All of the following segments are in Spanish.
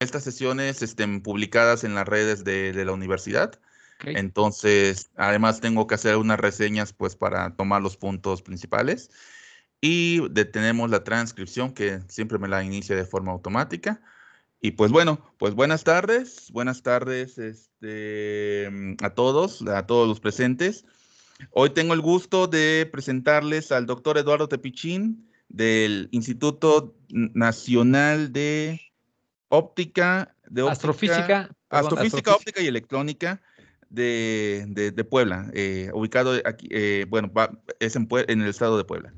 estas sesiones estén publicadas en las redes de, la universidad. Entonces, además tengo que hacer unas reseñas pues para tomar los puntos principales. Y detenemos la transcripción que siempre me la inicia de forma automática. Y pues bueno, pues buenas tardes, buenas tardes este, a todos, a todos los presentes. Hoy tengo el gusto de presentarles al doctor Eduardo Tepichín del Instituto Nacional de óptica, de astrofísica, óptica y electrónica de, Puebla, eh, ubicado aquí, eh, bueno, es en, el estado de Puebla.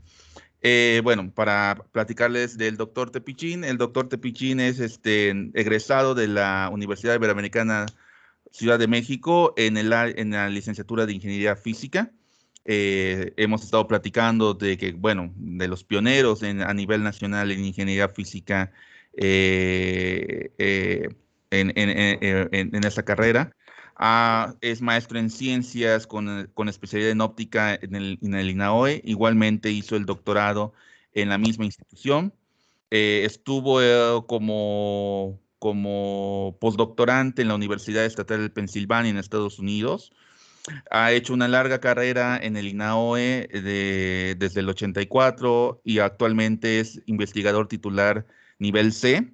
Eh, bueno, para platicarles del doctor Tepichín, el doctor Tepichín es este, egresado de la Universidad Iberoamericana Ciudad de México en, la licenciatura de Ingeniería Física. hemos estado platicando de que, bueno, de los pioneros a nivel nacional en ingeniería física eh, eh, en, en, esta carrera. Ah, es maestro en ciencias con, especialidad en óptica en el, INAOE. Igualmente hizo el doctorado en la misma institución. Eh, estuvo como, como postdoctorante en la Universidad Estatal de Pensilvania en Estados Unidos. Ha hecho una larga carrera en el INAOE desde el 84 y actualmente es investigador titular nivel C.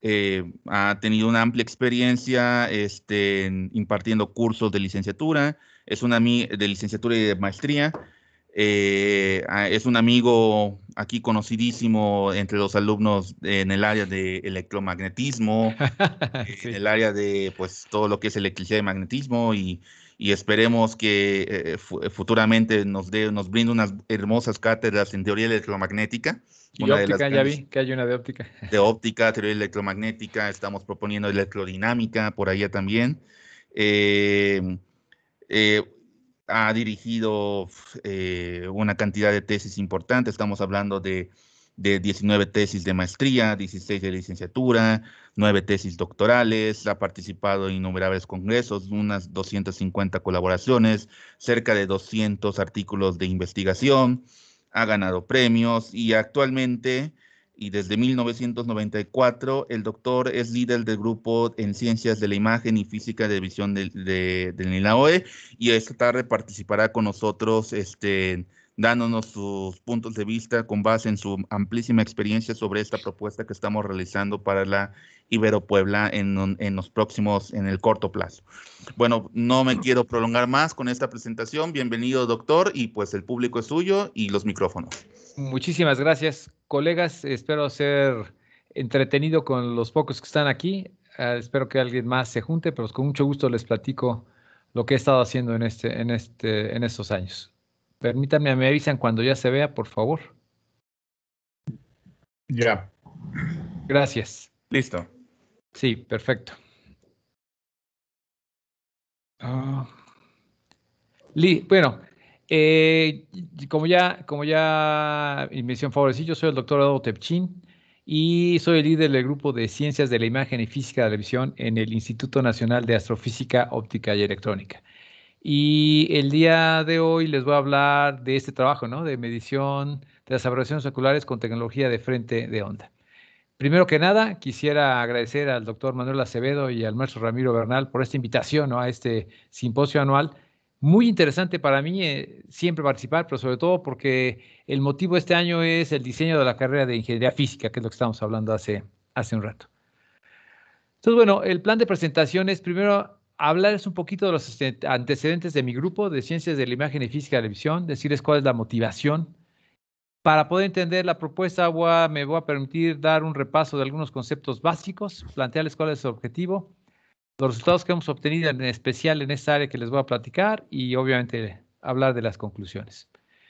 Eh, ha tenido una amplia experiencia este, impartiendo cursos de licenciatura, es un amigo de licenciatura y de maestría. Eh, es un amigo aquí conocidísimo entre los alumnos en el área de electromagnetismo, en eh, el área de pues todo lo que es electricidad y magnetismo y, y esperemos que futuramente nos, nos brinde unas hermosas cátedras en teoría electromagnética. Y óptica, ya vi que hay una de óptica. De óptica, teoría electromagnética, estamos proponiendo electrodinámica por allá también. Eh, eh, ha dirigido eh, una cantidad de tesis importantes, estamos hablando de, de 19 tesis de maestría, 16 de licenciatura, 9 tesis doctorales, ha participado en innumerables congresos, unas 250 colaboraciones, cerca de 200 artículos de investigación ha ganado premios y actualmente y desde 1994 el doctor es líder del grupo en ciencias de la imagen y física de visión del de, e, y esta tarde participará con nosotros este, dándonos sus puntos de vista con base en su amplísima experiencia sobre esta propuesta que estamos realizando para la Ibero Puebla en, los próximos, en el corto plazo. Bueno, no me quiero prolongar más con esta presentación. Bienvenido, doctor, y pues el público es suyo y los micrófonos. Muchísimas gracias, colegas. Espero ser entretenido con los pocos que están aquí. Ah, espero que alguien más se junte, pero con mucho gusto les platico lo que he estado haciendo en, este, en, este, en estos años. Permítanme, me avisan cuando ya se vea, por favor. Ya. Gracias. Listo. Sí, perfecto. Ah. bueno, eh, como ya, como ya favorecer, sí, yo soy el doctor Adolfo Tepchín y soy el líder del grupo de Ciencias de la Imagen y Física de la Visión en el Instituto Nacional de Astrofísica, Óptica y Electrónica. Y el día de hoy les voy a hablar de este trabajo, ¿no? De medición de las aberraciones oculares con tecnología de frente de onda. Primero que nada, quisiera agradecer al doctor Manuel Acevedo y al maestro Ramiro Bernal por esta invitación ¿no? a este simposio anual. Muy interesante para mí eh, siempre participar, pero sobre todo porque el motivo este año es el diseño de la carrera de ingeniería física, que es lo que estábamos hablando hace, hace un rato. Entonces, bueno, el plan de presentación es primero hablarles un poquito de los antecedentes de mi grupo de Ciencias de la Imagen y Física de la Visión, decirles cuál es la motivación. Para poder entender la propuesta, me voy a permitir dar un repaso de algunos conceptos básicos, plantearles cuál es su objetivo, los resultados que hemos obtenido en especial en esta área que les voy a platicar y obviamente hablar de las conclusiones.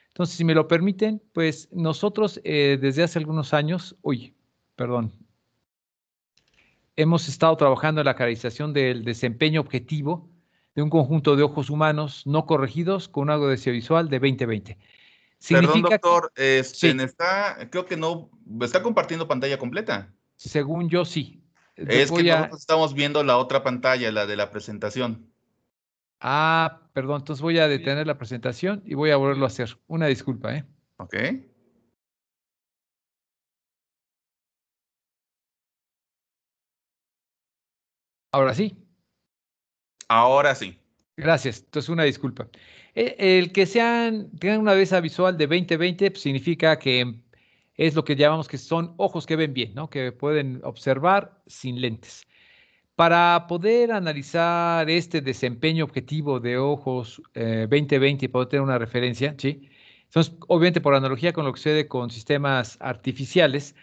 Entonces, si me lo permiten, pues nosotros eh, desde hace algunos años, uy, perdón, hemos estado trabajando en la caracterización del desempeño objetivo de un conjunto de ojos humanos no corregidos con un agudeza visual de 2020. Perdón, doctor, este, está, creo que no, está compartiendo pantalla completa. Según yo, sí. Es que nosotros estamos viendo la otra pantalla, la de la presentación. Ah, perdón, entonces voy a detener la presentación y voy a volverlo a hacer. Una disculpa, ¿eh? Ok. Ahora sí. Ahora sí. Gracias. Entonces, una disculpa. E, el, que sean, tengan una vez visual de 2020 pues, significa que es lo que llamamos que son ojos que ven bien, ¿no? que pueden observar sin lentes. Para poder analizar este desempeño objetivo de ojos eh, 2020 y poder tener una referencia, ¿sí? Entonces, obviamente por analogía con lo que sucede con sistemas artificiales,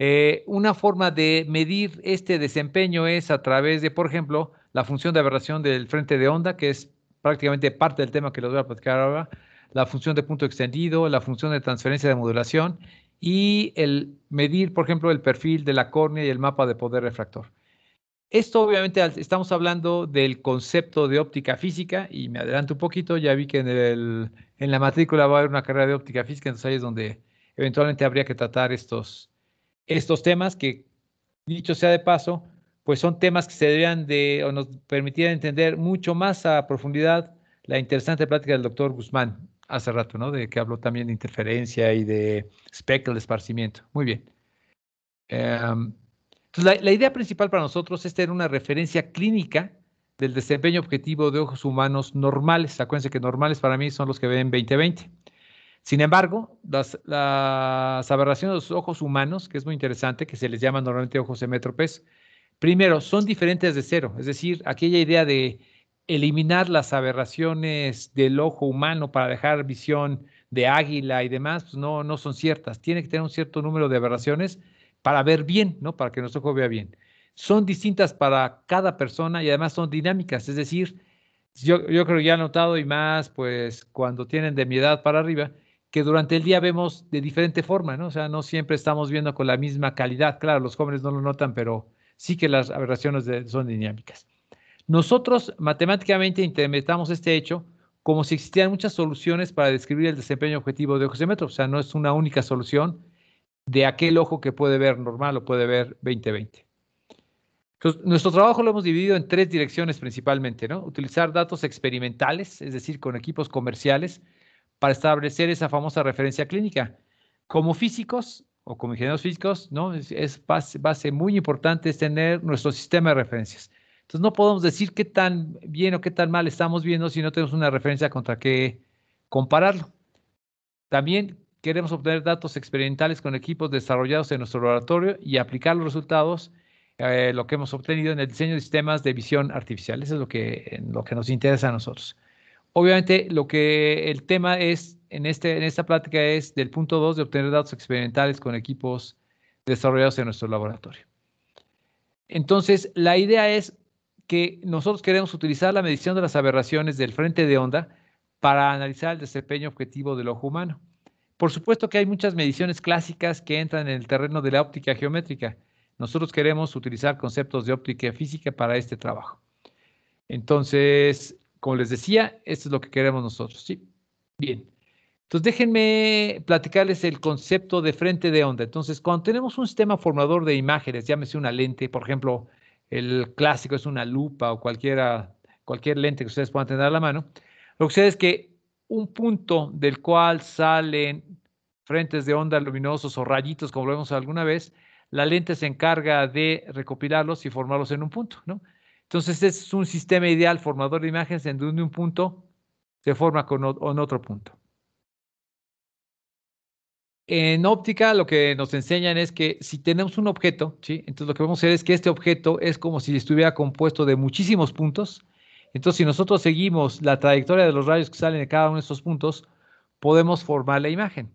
eh, una forma de medir este desempeño es a través de, por ejemplo, la función de aberración del frente de onda, que es prácticamente parte del tema que les voy a platicar ahora, la función de punto extendido, la función de transferencia de modulación y el medir, por ejemplo, el perfil de la córnea y el mapa de poder refractor. Esto obviamente estamos hablando del concepto de óptica física y me adelanto un poquito, ya vi que en, en la matrícula va a haber una carrera de óptica física, entonces ahí es donde eventualmente habría que tratar estos, estos temas que, dicho sea de paso, pues son temas que se deberían de o nos permitirían entender mucho más a profundidad la interesante plática del doctor Guzmán hace rato, ¿no? De que habló también de interferencia y de espectro de esparcimiento. Muy bien. Em, la, la, idea principal para nosotros es tener una referencia clínica del desempeño objetivo de ojos humanos normales. Acuérdense que normales para mí son los que ven 20-20. Sin embargo, las, aberraciones de los ojos humanos, que es muy interesante, que se les llama normalmente ojos emétropes, primero, son diferentes de cero, es decir, aquella idea de eliminar las aberraciones del ojo humano para dejar visión de águila y demás, pues no, no son ciertas. Tiene que tener un cierto número de aberraciones para ver bien, ¿no? Para que nuestro ojo vea bien. Son distintas para cada persona y además son dinámicas, es decir, yo, yo creo que ya he notado y más, pues cuando tienen de mi edad para arriba, que durante el día vemos de diferente forma, ¿no? O sea, no siempre estamos viendo con la misma calidad. Claro, los jóvenes no lo notan, pero sí que las aberraciones son dinámicas. Nosotros matemáticamente interpretamos este hecho como si existieran muchas soluciones para describir el desempeño objetivo de ojos de metro. O sea, no es una única solución de aquel ojo que puede ver normal o puede ver 2020. 20 nuestro trabajo lo hemos dividido en tres direcciones principalmente, ¿no? Utilizar datos experimentales, es decir, con equipos comerciales, para establecer esa famosa referencia clínica. Como físicos o como ingenieros físicos, ¿no? es, base, muy importante tener nuestro sistema de referencias. Entonces no podemos decir qué tan bien o qué tan mal estamos viendo si no tenemos una referencia contra qué compararlo. También queremos obtener datos experimentales con equipos desarrollados en nuestro laboratorio y aplicar los resultados, eh, lo que hemos obtenido en el diseño de sistemas de visión artificial. Eso es lo que nos interesa a nosotros. Obviamente, lo que el tema es en, este, en esta plática es del punto 2 de obtener datos experimentales con equipos desarrollados en nuestro laboratorio. Entonces, la idea es que nosotros queremos utilizar la medición de las aberraciones del frente de onda para analizar el desempeño objetivo del ojo humano. Por supuesto que hay muchas mediciones clásicas que entran en el terreno de la óptica geométrica. Nosotros queremos utilizar conceptos de óptica física para este trabajo. Entonces, como les decía, esto es lo que queremos nosotros, ¿sí? Bien. Entonces, déjenme platicarles el concepto de frente de onda. Entonces, cuando tenemos un sistema formador de imágenes, llámese una lente, por ejemplo, el clásico es una lupa o cualquier lente que ustedes puedan tener a la mano, lo que sucede es que un punto del cual salen frentes de onda luminosos o rayitos, como lo vemos alguna vez, la lente se encarga de recopilarlos y formarlos en un punto, ¿no? Entonces es un sistema ideal formador de imágenes en donde un punto se forma con otro punto. En óptica lo que nos enseñan es que si tenemos un objeto, entonces lo que vamos a hacer es que este objeto es como si estuviera compuesto de muchísimos puntos. Entonces si nosotros seguimos la trayectoria de los rayos que salen de cada uno de estos puntos, podemos formar la imagen.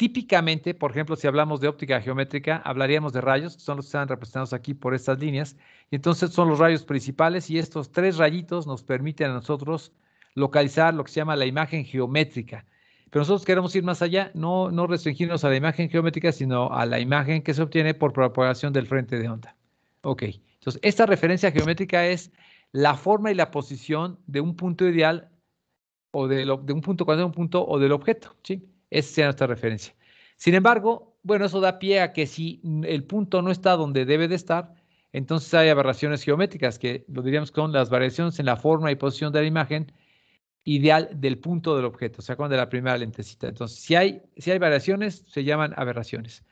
Típicamente, por ejemplo, si hablamos de óptica geométrica, hablaríamos de rayos, que son los que están representados aquí por estas líneas, y entonces son los rayos principales y estos tres rayitos nos permiten a nosotros localizar lo que se llama la imagen geométrica. Pero nosotros queremos ir más allá, no, restringirnos a la imagen geométrica, sino a la imagen que se obtiene por propagación del frente de onda. Ok, entonces esta referencia geométrica es la forma y la posición de un punto ideal o de, un punto cuando un punto o del objeto, ¿sí? Esa sería nuestra referencia. Sin embargo, bueno, eso da pie a que si el punto no está donde debe de estar, entonces hay aberraciones geométricas, que lo diríamos con las variaciones en la forma y posición de la imagen ideal del punto del objeto, o sea, cuando de la primera lentecita. Entonces, si hay, si hay variaciones, se llaman aberraciones.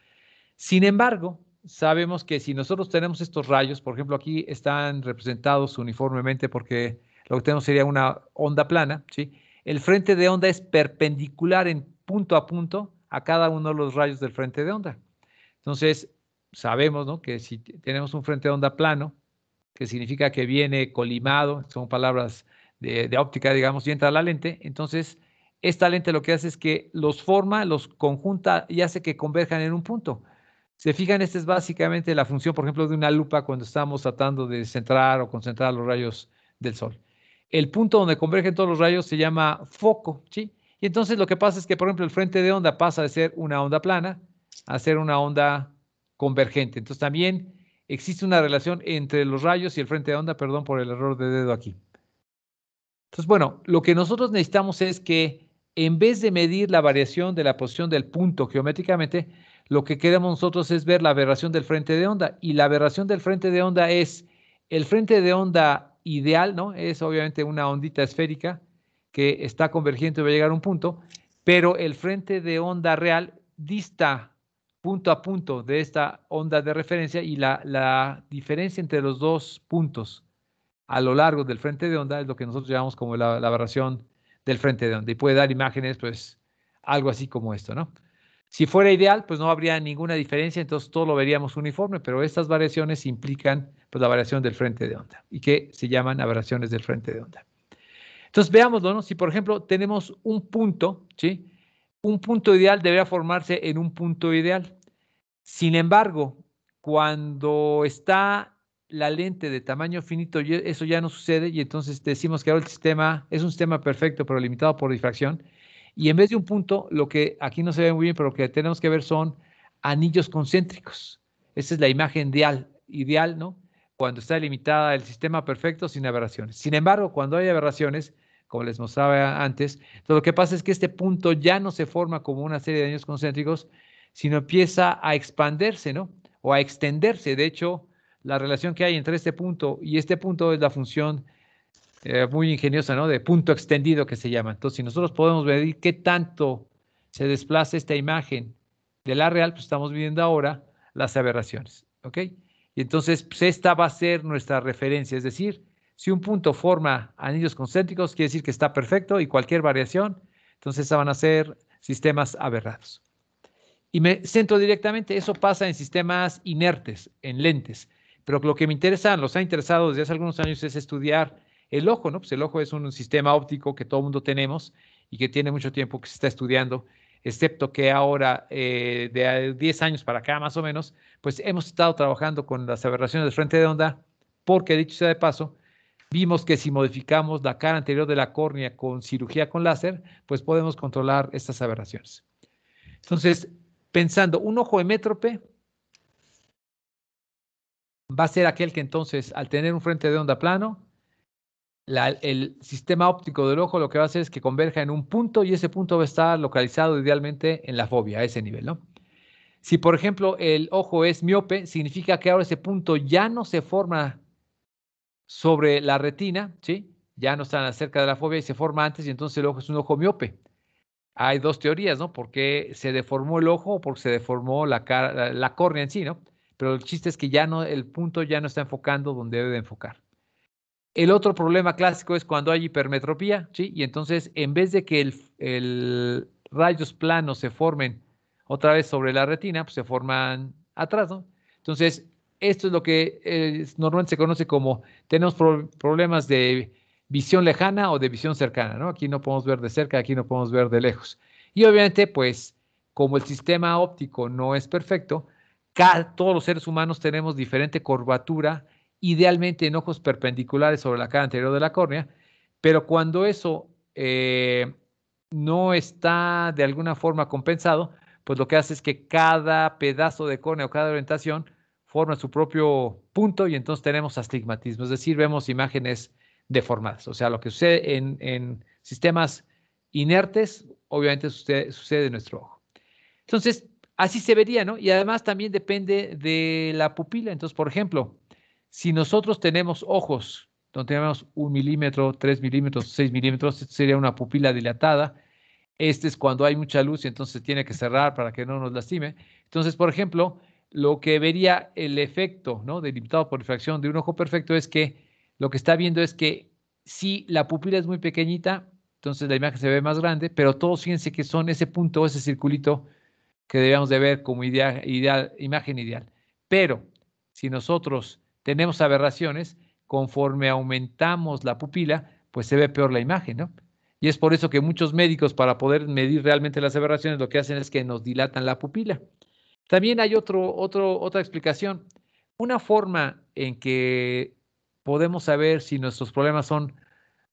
Sin embargo, sabemos que si nosotros tenemos estos rayos, por ejemplo, aquí están representados uniformemente porque lo que tenemos sería una onda plana, ¿sí? El frente de onda es perpendicular en punto a punto a cada uno de los rayos del frente de onda. Entonces, sabemos que si tenemos un frente de onda plano, que significa que viene colimado, son palabras de, de, óptica, digamos, y entra la lente, entonces esta lente lo que hace es que los forma, los conjunta y hace que converjan en un punto. Se fijan, esta es básicamente la función, por ejemplo, de una lupa cuando estamos tratando de centrar o concentrar los rayos del sol. El punto donde convergen todos los rayos se llama foco, ¿sí? Y entonces lo que pasa es que, por ejemplo, el frente de onda pasa de ser una onda plana a ser una onda convergente. Entonces también existe una relación entre los rayos y el frente de onda, perdón por el error de dedo aquí. Entonces, bueno, lo que nosotros necesitamos es que en vez de medir la variación de la posición del punto geométricamente, lo que queremos nosotros es ver la aberración del frente de onda. Y la aberración del frente de onda es el frente de onda ideal, ¿no? Es obviamente una ondita esférica que está convergiendo y va a llegar a un punto, pero el frente de onda real dista punto a punto de esta onda de referencia y la, diferencia entre los dos puntos a lo largo del frente de onda es lo que nosotros llamamos como la, la aberración del frente de onda y puede dar imágenes, pues algo así como esto, ¿no? Si fuera ideal, pues no habría ninguna diferencia, entonces todo lo veríamos uniforme, pero estas variaciones implican pues, la variación del frente de onda y que se llaman aberraciones del frente de onda. Entonces, veámoslo, ¿no? Si, por ejemplo, tenemos un punto, ¿sí? Un punto ideal debería formarse en un punto ideal. Sin embargo, cuando está la lente de tamaño finito, eso ya no sucede y entonces decimos que ahora el sistema es un sistema perfecto pero limitado por difracción. Y en vez de un punto, lo que aquí no se ve muy bien, pero lo que tenemos que ver son anillos concéntricos. Esa es la imagen ideal, ideal ¿no? cuando está limitada el sistema perfecto sin aberraciones. Sin embargo, cuando hay aberraciones, como les mostraba antes, lo que pasa es que este punto ya no se forma como una serie de años concéntricos, sino empieza a expandirse, ¿no? O a extenderse. De hecho, la relación que hay entre este punto y este punto es la función eh, muy ingeniosa, ¿no? De punto extendido que se llama. Entonces, si nosotros podemos medir qué tanto se desplaza esta imagen de la real, pues estamos viendo ahora las aberraciones, ¿ok? Y entonces pues, esta va a ser nuestra referencia, es decir, si un punto forma anillos concéntricos, quiere decir que está perfecto y cualquier variación, entonces van a ser sistemas aberrados. Y me centro directamente, eso pasa en sistemas inertes, en lentes. Pero lo que me interesa, los ha interesado desde hace algunos años, es estudiar el ojo, ¿no? Pues el ojo es un sistema óptico que todo el mundo tenemos y que tiene mucho tiempo que se está estudiando excepto que ahora, eh, de 10 años para acá más o menos, pues hemos estado trabajando con las aberraciones de frente de onda, porque dicho sea de paso, vimos que si modificamos la cara anterior de la córnea con cirugía con láser, pues podemos controlar estas aberraciones. Entonces, pensando, un ojo hemétrope va a ser aquel que entonces, al tener un frente de onda plano, el sistema óptico del ojo lo que va a hacer es que converja en un punto y ese punto va a estar localizado idealmente en la fobia, a ese nivel, ¿no? Si, por ejemplo, el ojo es miope, significa que ahora ese punto ya no se forma sobre la retina, ¿sí? Ya no está cerca de la fobia y se forma antes y entonces el ojo es un ojo miope. Hay dos teorías, ¿no? Porque se deformó el ojo o porque se deformó la, la, córnea en sí, ¿no? Pero el chiste es que ya no, el punto ya no está enfocando donde debe de enfocar. El otro problema clásico es cuando hay hipermetropía, ¿sí? Y entonces, en vez de que el, rayos planos se formen otra vez sobre la retina, pues se forman atrás, ¿no? Entonces, esto es lo que eh, normalmente se conoce como tenemos problemas de visión lejana o de visión cercana, ¿no? Aquí no podemos ver de cerca, aquí no podemos ver de lejos. Y obviamente, pues, como el sistema óptico no es perfecto, todos los seres humanos tenemos diferente curvatura idealmente en ojos perpendiculares sobre la cara anterior de la córnea, pero cuando eso eh, no está de alguna forma compensado, pues lo que hace es que cada pedazo de córnea o cada orientación forma su propio punto y entonces tenemos astigmatismo, es decir, vemos imágenes deformadas. O sea, lo que sucede en, sistemas inertes, obviamente sucede en nuestro ojo. Entonces, así se vería, ¿no? Y además también depende de la pupila. Entonces, por ejemplo, si nosotros tenemos ojos, donde tenemos un milímetro, tres milímetros, seis milímetros, este sería una pupila dilatada. Este es cuando hay mucha luz y entonces tiene que cerrar para que no nos lastime. Entonces, por ejemplo, lo que vería el efecto ¿no? delimitado por difracción de un ojo perfecto es que lo que está viendo es que si la pupila es muy pequeñita, entonces la imagen se ve más grande, pero todos fíjense que son ese punto, ese circulito que debemos de ver como ideal, imagen ideal. Pero si nosotros tenemos aberraciones, conforme aumentamos la pupila, pues se ve peor la imagen, ¿no? Y es por eso que muchos médicos, para poder medir realmente las aberraciones, lo que hacen es que nos dilatan la pupila. También hay otro, otra explicación. Una forma en que podemos saber si nuestros problemas son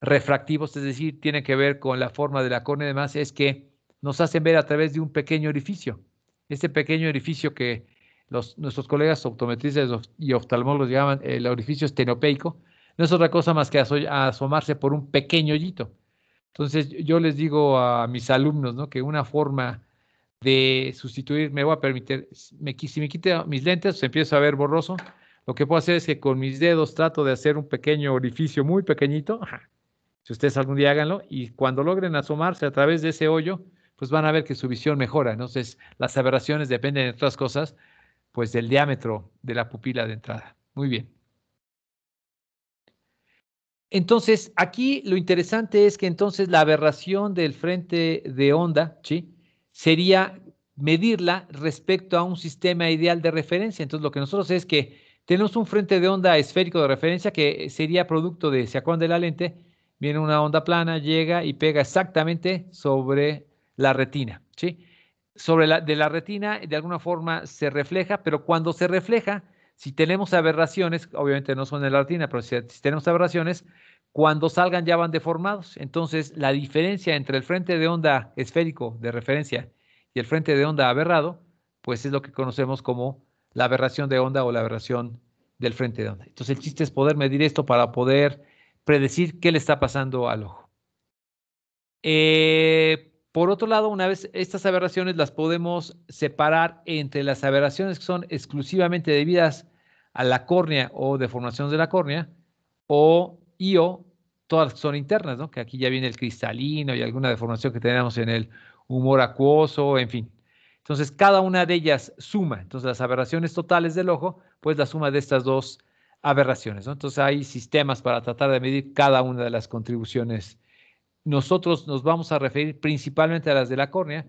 refractivos, es decir, tienen que ver con la forma de la córnea y demás, es que nos hacen ver a través de un pequeño orificio. Este pequeño orificio que los, nuestros colegas optometristas y oftalmólogos llaman eh, el orificio estenopeico, no es otra cosa más que asomarse por un pequeño hoyito. Entonces yo les digo a mis alumnos ¿no? que una forma de sustituir, me voy a permitir, me, si me quito mis lentes, pues, empiezo a ver borroso. Lo que puedo hacer es que con mis dedos trato de hacer un pequeño orificio muy pequeñito. Si ustedes algún día háganlo y cuando logren asomarse a través de ese hoyo, pues van a ver que su visión mejora. Entonces, las aberraciones dependen de otras cosas, pues del diámetro de la pupila de entrada. Muy bien. Entonces, aquí lo interesante es que entonces la aberración del frente de onda, ¿sí? Sería medirla respecto a un sistema ideal de referencia. Entonces, lo que nosotros es que tenemos un frente de onda esférico de referencia que sería producto de, ¿se acuerdan de la lente? Viene una onda plana, llega y pega exactamente sobre la retina, ¿sí? sobre la, de la retina de alguna forma se refleja, pero cuando se refleja, si tenemos aberraciones, obviamente no son en la retina, pero si, si tenemos aberraciones, cuando salgan ya van deformados. Entonces, la diferencia entre el frente de onda esférico de referencia y el frente de onda aberrado, pues es lo que conocemos como la aberración de onda o la aberración del frente de onda. Entonces, el chiste es poder medir esto para poder predecir qué le está pasando al ojo. Eh, por otro lado, una vez estas aberraciones las podemos separar entre las aberraciones que son exclusivamente debidas a la córnea o deformación de la córnea, o y o todas que son internas, que aquí ya viene el cristalino y alguna deformación que tenemos en el humor acuoso, en fin. Entonces, cada una de ellas suma. Entonces, las aberraciones totales del ojo, pues la suma de estas dos aberraciones. Entonces, hay sistemas para tratar de medir cada una de las contribuciones nosotros nos vamos a referir principalmente a las de la córnea,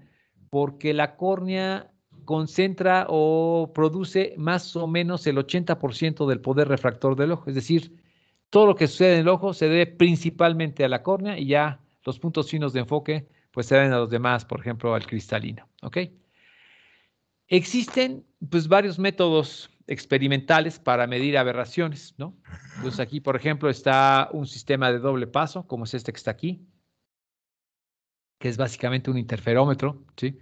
porque la córnea concentra o produce más o menos el 80% del poder refractor del ojo. Es decir, todo lo que sucede en el ojo se debe principalmente a la córnea y ya los puntos finos de enfoque pues se deben a los demás, por ejemplo, al cristalino. Existen pues varios métodos experimentales para medir aberraciones, ¿no? Entonces pues, aquí, por ejemplo, está un sistema de doble paso, como es este que está aquí, que es básicamente un interferómetro, ¿sí?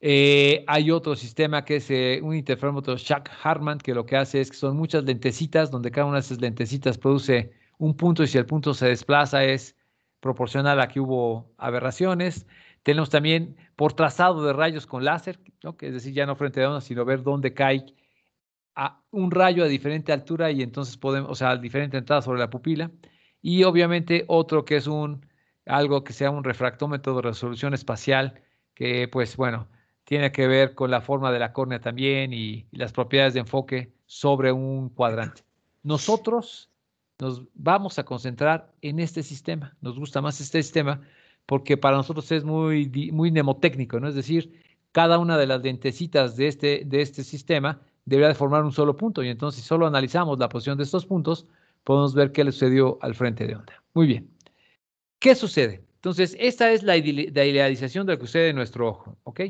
Eh, hay otro sistema que es eh, un interferómetro Shack Hartman, que lo que hace es que son muchas lentecitas, donde cada una de esas lentecitas produce un punto y si el punto se desplaza es proporcional a que hubo aberraciones. Tenemos también por trazado de rayos con láser, ¿no? que es decir, ya no frente a una sino ver dónde cae a un rayo a diferente altura y entonces podemos, o sea, a diferente entrada sobre la pupila. Y obviamente otro que es un algo que sea un refractómetro de resolución espacial, que pues bueno, tiene que ver con la forma de la córnea también y, las propiedades de enfoque sobre un cuadrante. Nosotros nos vamos a concentrar en este sistema, nos gusta más este sistema porque para nosotros es muy, muy mnemotécnico, ¿no? Es decir, cada una de las dentecitas de este, de este sistema debería de formar un solo punto y entonces si solo analizamos la posición de estos puntos, podemos ver qué le sucedió al frente de onda. Muy bien. ¿Qué sucede? Entonces, esta es la, idealización de lo que sucede en nuestro ojo, ¿ok?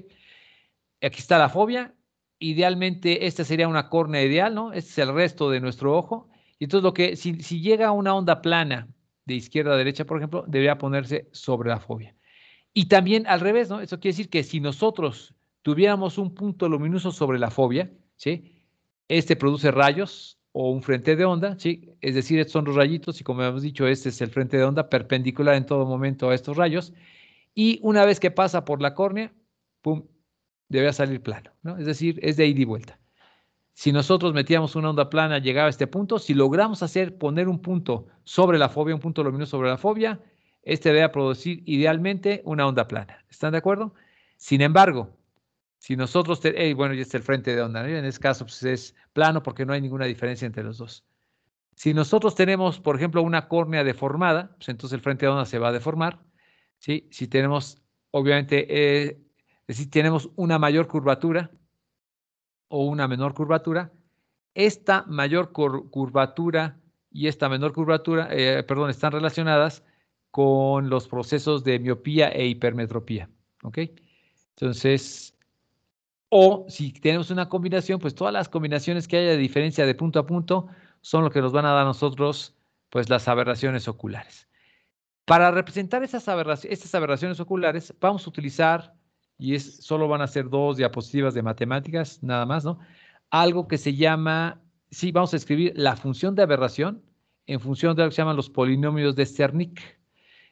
Aquí está la fobia. Idealmente, esta sería una córnea ideal, ¿no? Este es el resto de nuestro ojo. Y entonces, lo que, si, llega una onda plana de izquierda a derecha, por ejemplo, debería ponerse sobre la fobia. Y también al revés, ¿no? Eso quiere decir que si nosotros tuviéramos un punto luminoso sobre la fobia, ¿sí? Este produce rayos o un frente de onda, ¿sí? Es decir, estos son los rayitos y como hemos dicho, este es el frente de onda perpendicular en todo momento a estos rayos. Y una vez que pasa por la córnea, ¡pum!, debe salir plano, ¿no? Es decir, es de ida y vuelta. Si nosotros metíamos una onda plana, llegaba a este punto. Si logramos hacer poner un punto sobre la fobia, un punto luminoso sobre la fobia, este debe producir idealmente una onda plana. ¿Están de acuerdo? Sin embargo, si nosotros, tenemos... bueno, ya está el frente de onda, en este caso pues, es plano porque no hay ninguna diferencia entre los dos. Si nosotros tenemos, por ejemplo, una córnea deformada, pues entonces el frente de onda se va a deformar. ¿sí? Si tenemos, obviamente, eh, si tenemos una mayor curvatura o una menor curvatura, esta mayor curvatura y esta menor curvatura, eh, perdón, están relacionadas con los procesos de miopía e hipermetropía. Entonces, o si tenemos una combinación, pues todas las combinaciones que haya de diferencia de punto a punto son lo que nos van a dar a nosotros pues las aberraciones oculares. Para representar estas aberraciones oculares vamos a utilizar, y es, solo van a ser dos diapositivas de matemáticas, nada más, ¿no? Algo que se llama, sí, vamos a escribir la función de aberración en función de lo que se llaman los polinomios de Cernic.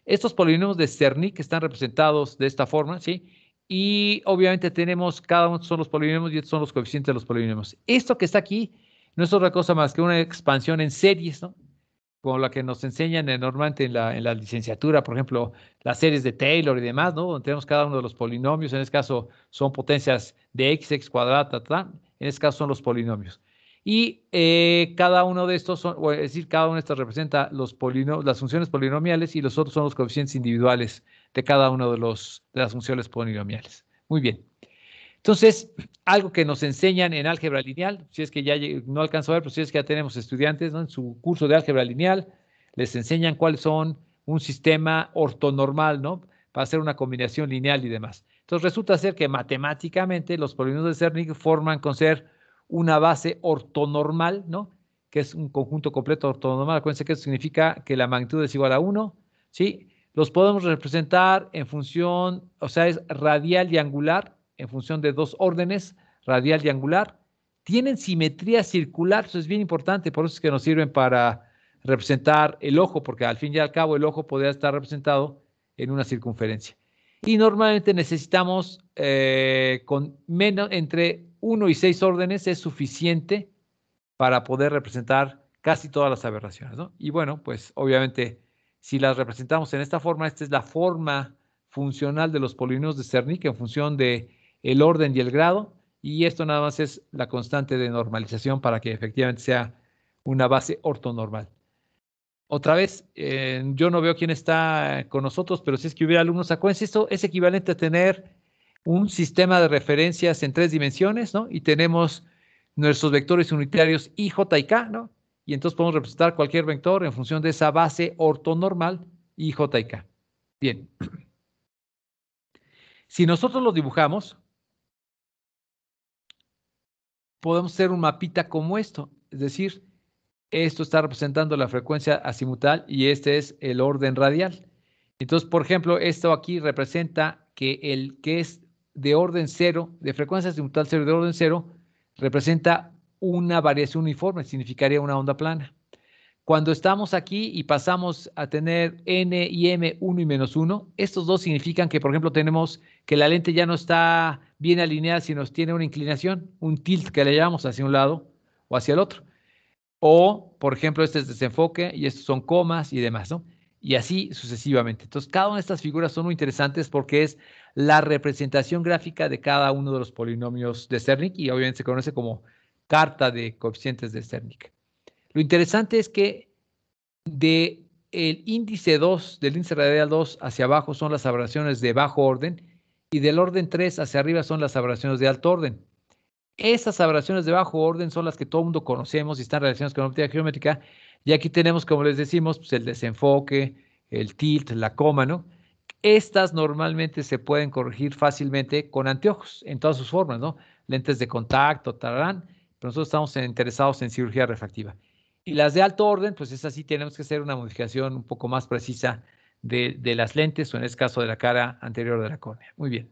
Estos polinomios de Cernic están representados de esta forma, ¿sí? Y obviamente tenemos, cada uno son los polinomios y estos son los coeficientes de los polinomios. Esto que está aquí no es otra cosa más que una expansión en series, ¿no? Como la que nos enseñan normalmente en la, en la licenciatura, por ejemplo, las series de Taylor y demás, ¿no? Donde tenemos cada uno de los polinomios, en este caso son potencias de x, x cuadrada, en este caso son los polinomios. Y eh, cada uno de estos, son, es decir, cada uno de estos representa los las funciones polinomiales y los otros son los coeficientes individuales de cada una de, las funciones polinomiales. Muy bien. Entonces, algo que nos enseñan en álgebra lineal, si es que ya no alcanzó a ver, pero si es que ya tenemos estudiantes ¿no? en su curso de álgebra lineal, les enseñan cuáles son un sistema ortonormal, ¿no? Para hacer una combinación lineal y demás. Entonces, resulta ser que matemáticamente los polinomios de Cernic forman con ser una base ortonormal, ¿no? Que es un conjunto completo ortonormal. Acuérdense que eso significa que la magnitud es igual a 1, ¿sí? Los podemos representar en función, o sea, es radial y angular, en función de dos órdenes, radial y angular. Tienen simetría circular, eso es bien importante, por eso es que nos sirven para representar el ojo, porque al fin y al cabo el ojo podría estar representado en una circunferencia. Y normalmente necesitamos eh, con menos, entre uno y seis órdenes es suficiente para poder representar casi todas las aberraciones. Y bueno, pues obviamente si las representamos en esta forma, esta es la forma funcional de los polinomios de Cernic en función de el orden y el grado, y esto nada más es la constante de normalización para que efectivamente sea una base ortonormal. Otra vez, eh, yo no veo quién está con nosotros, pero si es que hubiera alumnos, acuérdense, esto es equivalente a tener un sistema de referencias en tres dimensiones, ¿no? Y tenemos nuestros vectores unitarios I, J y K, ¿no? y entonces podemos representar cualquier vector en función de esa base ortonormal I, j y k. Bien. Si nosotros lo dibujamos, podemos hacer un mapita como esto, es decir, esto está representando la frecuencia azimutal y este es el orden radial. Entonces, por ejemplo, esto aquí representa que el que es de orden cero, de frecuencia azimutal cero de orden cero, representa una variación uniforme, significaría una onda plana. Cuando estamos aquí y pasamos a tener n y m 1 y menos 1, estos dos significan que, por ejemplo, tenemos que la lente ya no está bien alineada, sino tiene una inclinación, un tilt que le llamamos hacia un lado o hacia el otro. O, por ejemplo, este es desenfoque y estos son comas y demás, ¿no? Y así sucesivamente. Entonces, cada una de estas figuras son muy interesantes porque es la representación gráfica de cada uno de los polinomios de Cernik y obviamente se conoce como carta de coeficientes de Cernic. Lo interesante es que de el índice 2, del índice radial 2 hacia abajo son las aberraciones de bajo orden y del orden 3 hacia arriba son las aberraciones de alto orden. Esas aberraciones de bajo orden son las que todo el mundo conocemos y están relacionadas con la óptica geométrica. Y aquí tenemos, como les decimos, pues, el desenfoque, el tilt, la coma, ¿no? Estas normalmente se pueden corregir fácilmente con anteojos en todas sus formas, ¿no? Lentes de contacto, tarán, nosotros estamos interesados en cirugía refractiva. Y las de alto orden, pues es así, tenemos que hacer una modificación un poco más precisa de, las lentes o en este caso de la cara anterior de la córnea. Muy bien.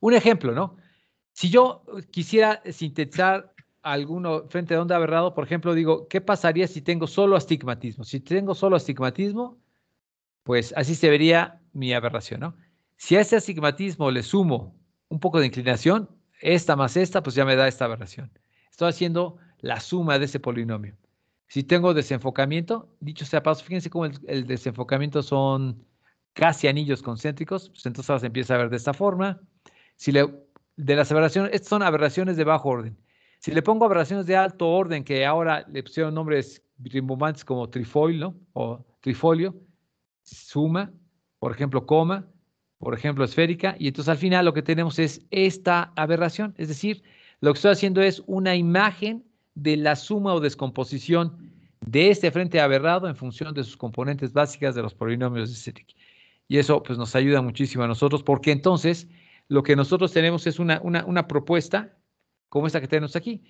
Un ejemplo, ¿no? Si yo quisiera sintetizar alguno frente de onda aberrado, por ejemplo, digo, ¿qué pasaría si tengo solo astigmatismo? Si tengo solo astigmatismo, pues así se vería mi aberración, ¿no? Si a ese astigmatismo le sumo un poco de inclinación, esta más esta, pues ya me da esta aberración. Estoy haciendo la suma de ese polinomio. Si tengo desenfocamiento, dicho sea paso, fíjense cómo el, desenfocamiento son casi anillos concéntricos, pues, entonces ahora se empieza a ver de esta forma. Si le, de las aberraciones, estas son aberraciones de bajo orden. Si le pongo aberraciones de alto orden, que ahora le pusieron nombres rimbombantes como trifolio o trifolio, suma, por ejemplo, coma, por ejemplo, esférica, y entonces al final lo que tenemos es esta aberración, es decir, lo que estoy haciendo es una imagen de la suma o descomposición de este frente aberrado en función de sus componentes básicas de los polinomios de Sittig. Y eso pues, nos ayuda muchísimo a nosotros porque entonces lo que nosotros tenemos es una, una, una propuesta como esta que tenemos aquí.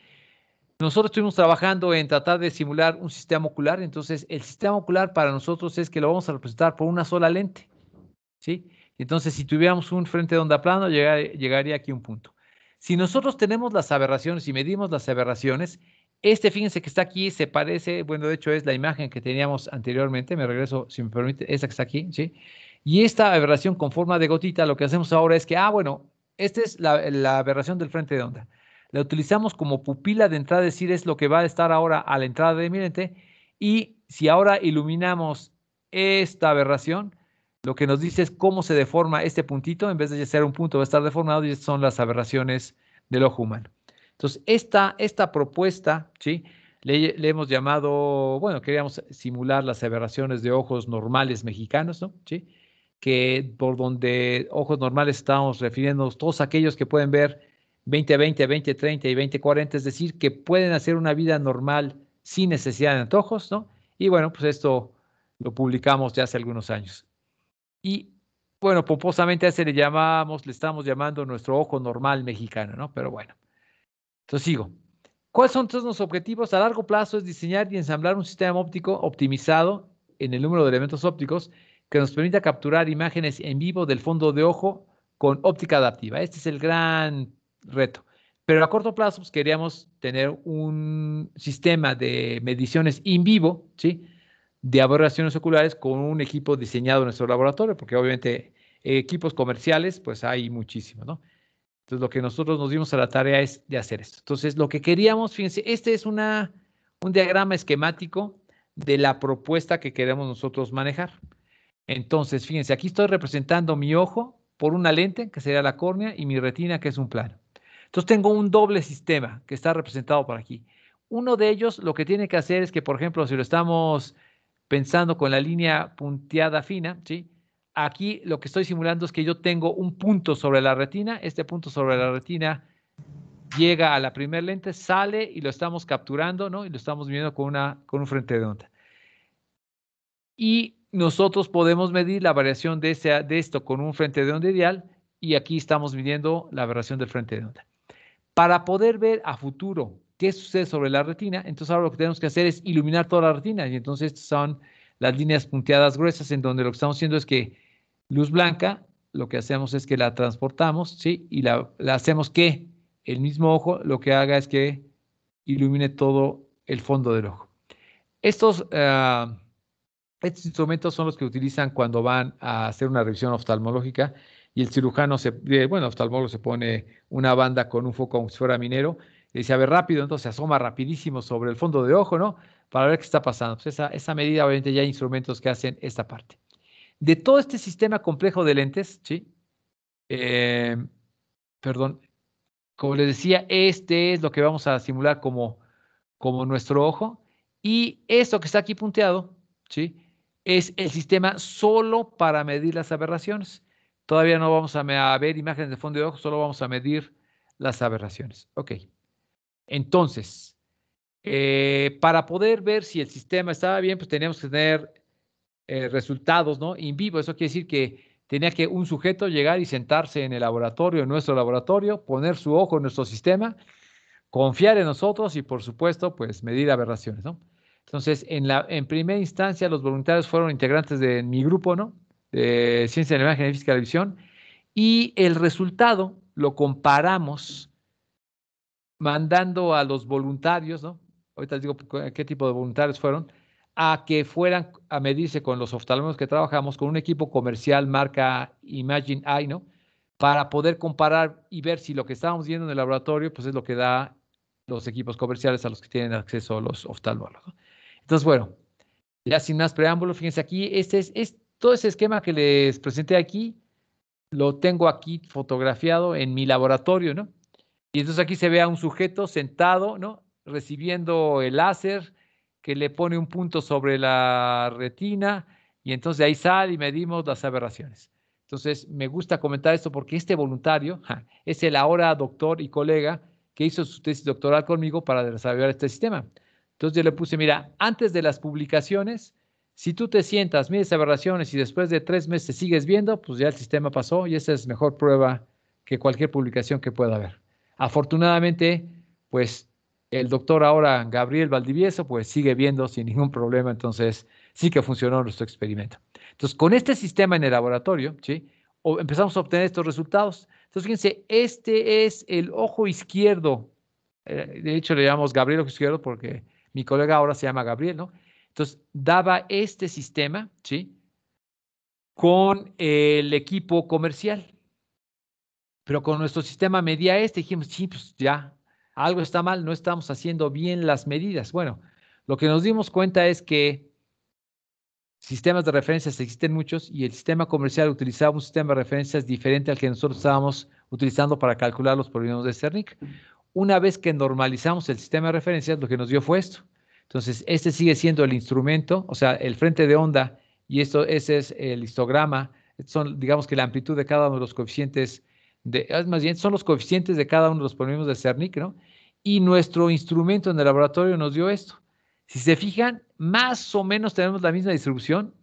Nosotros estuvimos trabajando en tratar de simular un sistema ocular, entonces el sistema ocular para nosotros es que lo vamos a representar por una sola lente, ¿sí? Entonces, si tuviéramos un frente de onda plano, llegaría aquí un punto. Si nosotros tenemos las aberraciones y medimos las aberraciones, este, fíjense que está aquí, se parece, bueno, de hecho es la imagen que teníamos anteriormente, me regreso, si me permite, esa que está aquí, ¿sí? Y esta aberración con forma de gotita, lo que hacemos ahora es que, ah, bueno, esta es la, aberración del frente de onda. La utilizamos como pupila de entrada, es decir, es lo que va a estar ahora a la entrada de lente, Y si ahora iluminamos esta aberración, lo que nos dice es cómo se deforma este puntito, en vez de ser un punto va a estar deformado y son las aberraciones del ojo humano. Entonces, esta, esta propuesta, ¿sí? Le, hemos llamado, bueno, queríamos simular las aberraciones de ojos normales mexicanos, ¿no? ¿Sí? Que por donde ojos normales estamos refiriéndonos todos aquellos que pueden ver 20-20, 20-30 y 20-40, es decir, que pueden hacer una vida normal sin necesidad de antojos, ¿no? Y bueno, pues esto lo publicamos ya hace algunos años. Y bueno, pomposamente a ese le llamamos, le estamos llamando nuestro ojo normal mexicano, ¿no? Pero bueno. Entonces sigo. ¿Cuáles son todos los objetivos? A largo plazo es diseñar y ensamblar un sistema óptico optimizado en el número de elementos ópticos que nos permita capturar imágenes en vivo del fondo de ojo con óptica adaptiva. Este es el gran reto. Pero a corto plazo pues, queríamos tener un sistema de mediciones in vivo, ¿sí? de aberraciones oculares con un equipo diseñado en nuestro laboratorio, porque obviamente eh, equipos comerciales, pues hay muchísimos, ¿no? Entonces, lo que nosotros nos dimos a la tarea es de hacer esto. Entonces, lo que queríamos, fíjense, este es una, un diagrama esquemático de la propuesta que queremos nosotros manejar. Entonces, fíjense, aquí estoy representando mi ojo por una lente, que sería la córnea, y mi retina, que es un plano. Entonces, tengo un doble sistema que está representado por aquí. Uno de ellos lo que tiene que hacer es que, por ejemplo, si lo estamos pensando con la línea punteada fina, ¿sí? Aquí lo que estoy simulando es que yo tengo un punto sobre la retina, este punto sobre la retina llega a la primer lente, sale y lo estamos capturando, ¿no? Y lo estamos viendo con, una, con un frente de onda. Y nosotros podemos medir la variación de, ese, de esto con un frente de onda ideal y aquí estamos midiendo la variación del frente de onda. Para poder ver a futuro qué sucede sobre la retina. Entonces ahora lo que tenemos que hacer es iluminar toda la retina y entonces estas son las líneas punteadas gruesas en donde lo que estamos haciendo es que luz blanca, lo que hacemos es que la transportamos, ¿sí? Y la, hacemos que el mismo ojo lo que haga es que ilumine todo el fondo del ojo. Estos, eh, estos instrumentos son los que utilizan cuando van a hacer una revisión oftalmológica y el cirujano, se, eh, bueno, el oftalmólogo se pone una banda con un foco como si fuera minero y se ve rápido, entonces asoma rapidísimo sobre el fondo de ojo, ¿no? Para ver qué está pasando. Pues esa, medida, obviamente, ya hay instrumentos que hacen esta parte. De todo este sistema complejo de lentes, ¿sí? Eh, perdón, como les decía, este es lo que vamos a simular como, como nuestro ojo. Y esto que está aquí punteado, ¿sí? Es el sistema solo para medir las aberraciones. Todavía no vamos a ver imágenes de fondo de ojo, solo vamos a medir las aberraciones. Ok. Entonces, eh, para poder ver si el sistema estaba bien, pues teníamos que tener eh, resultados, ¿no? In vivo, eso quiere decir que tenía que un sujeto llegar y sentarse en el laboratorio, en nuestro laboratorio, poner su ojo en nuestro sistema, confiar en nosotros y, por supuesto, pues medir aberraciones, ¿no? Entonces, en, la, en primera instancia, los voluntarios fueron integrantes de mi grupo, ¿no? De Ciencia de la Imagen y Física de la Visión. Y el resultado lo comparamos mandando a los voluntarios, ¿no? Ahorita les digo qué tipo de voluntarios fueron, a que fueran a medirse con los oftalmólogos que trabajamos, con un equipo comercial marca Imagine Eye, ¿no? Para poder comparar y ver si lo que estábamos viendo en el laboratorio, pues es lo que da los equipos comerciales a los que tienen acceso los oftalmólogos. Entonces, bueno, ya sin más preámbulos, fíjense aquí, este es, es, todo ese esquema que les presenté aquí, lo tengo aquí fotografiado en mi laboratorio, ¿no? Y entonces aquí se ve a un sujeto sentado, ¿no? Recibiendo el láser que le pone un punto sobre la retina y entonces ahí sale y medimos las aberraciones. Entonces, me gusta comentar esto porque este voluntario es el ahora doctor y colega que hizo su tesis doctoral conmigo para desarrollar este sistema. Entonces yo le puse, mira, antes de las publicaciones, si tú te sientas, mides aberraciones y después de tres meses sigues viendo, pues ya el sistema pasó y esa es mejor prueba que cualquier publicación que pueda haber. Afortunadamente, pues el doctor ahora, Gabriel Valdivieso, pues sigue viendo sin ningún problema, entonces sí que funcionó nuestro experimento. Entonces, con este sistema en el laboratorio, ¿sí? empezamos a obtener estos resultados. Entonces, fíjense, este es el ojo izquierdo. Eh, de hecho, le llamamos Gabriel ojo izquierdo porque mi colega ahora se llama Gabriel, ¿no? Entonces, daba este sistema, ¿sí? Con el equipo comercial. Pero con nuestro sistema media este dijimos, sí, pues ya, algo está mal, no estamos haciendo bien las medidas. Bueno, lo que nos dimos cuenta es que sistemas de referencias existen muchos y el sistema comercial utilizaba un sistema de referencias diferente al que nosotros estábamos utilizando para calcular los problemas de Cernic. Una vez que normalizamos el sistema de referencias, lo que nos dio fue esto. Entonces, este sigue siendo el instrumento, o sea, el frente de onda y esto, ese es el histograma, son, digamos que la amplitud de cada uno de los coeficientes de, más bien son los coeficientes de cada uno de los polinomios de Cernic, ¿no? Y nuestro instrumento en el laboratorio nos dio esto. Si se fijan, más o menos tenemos la misma distribución,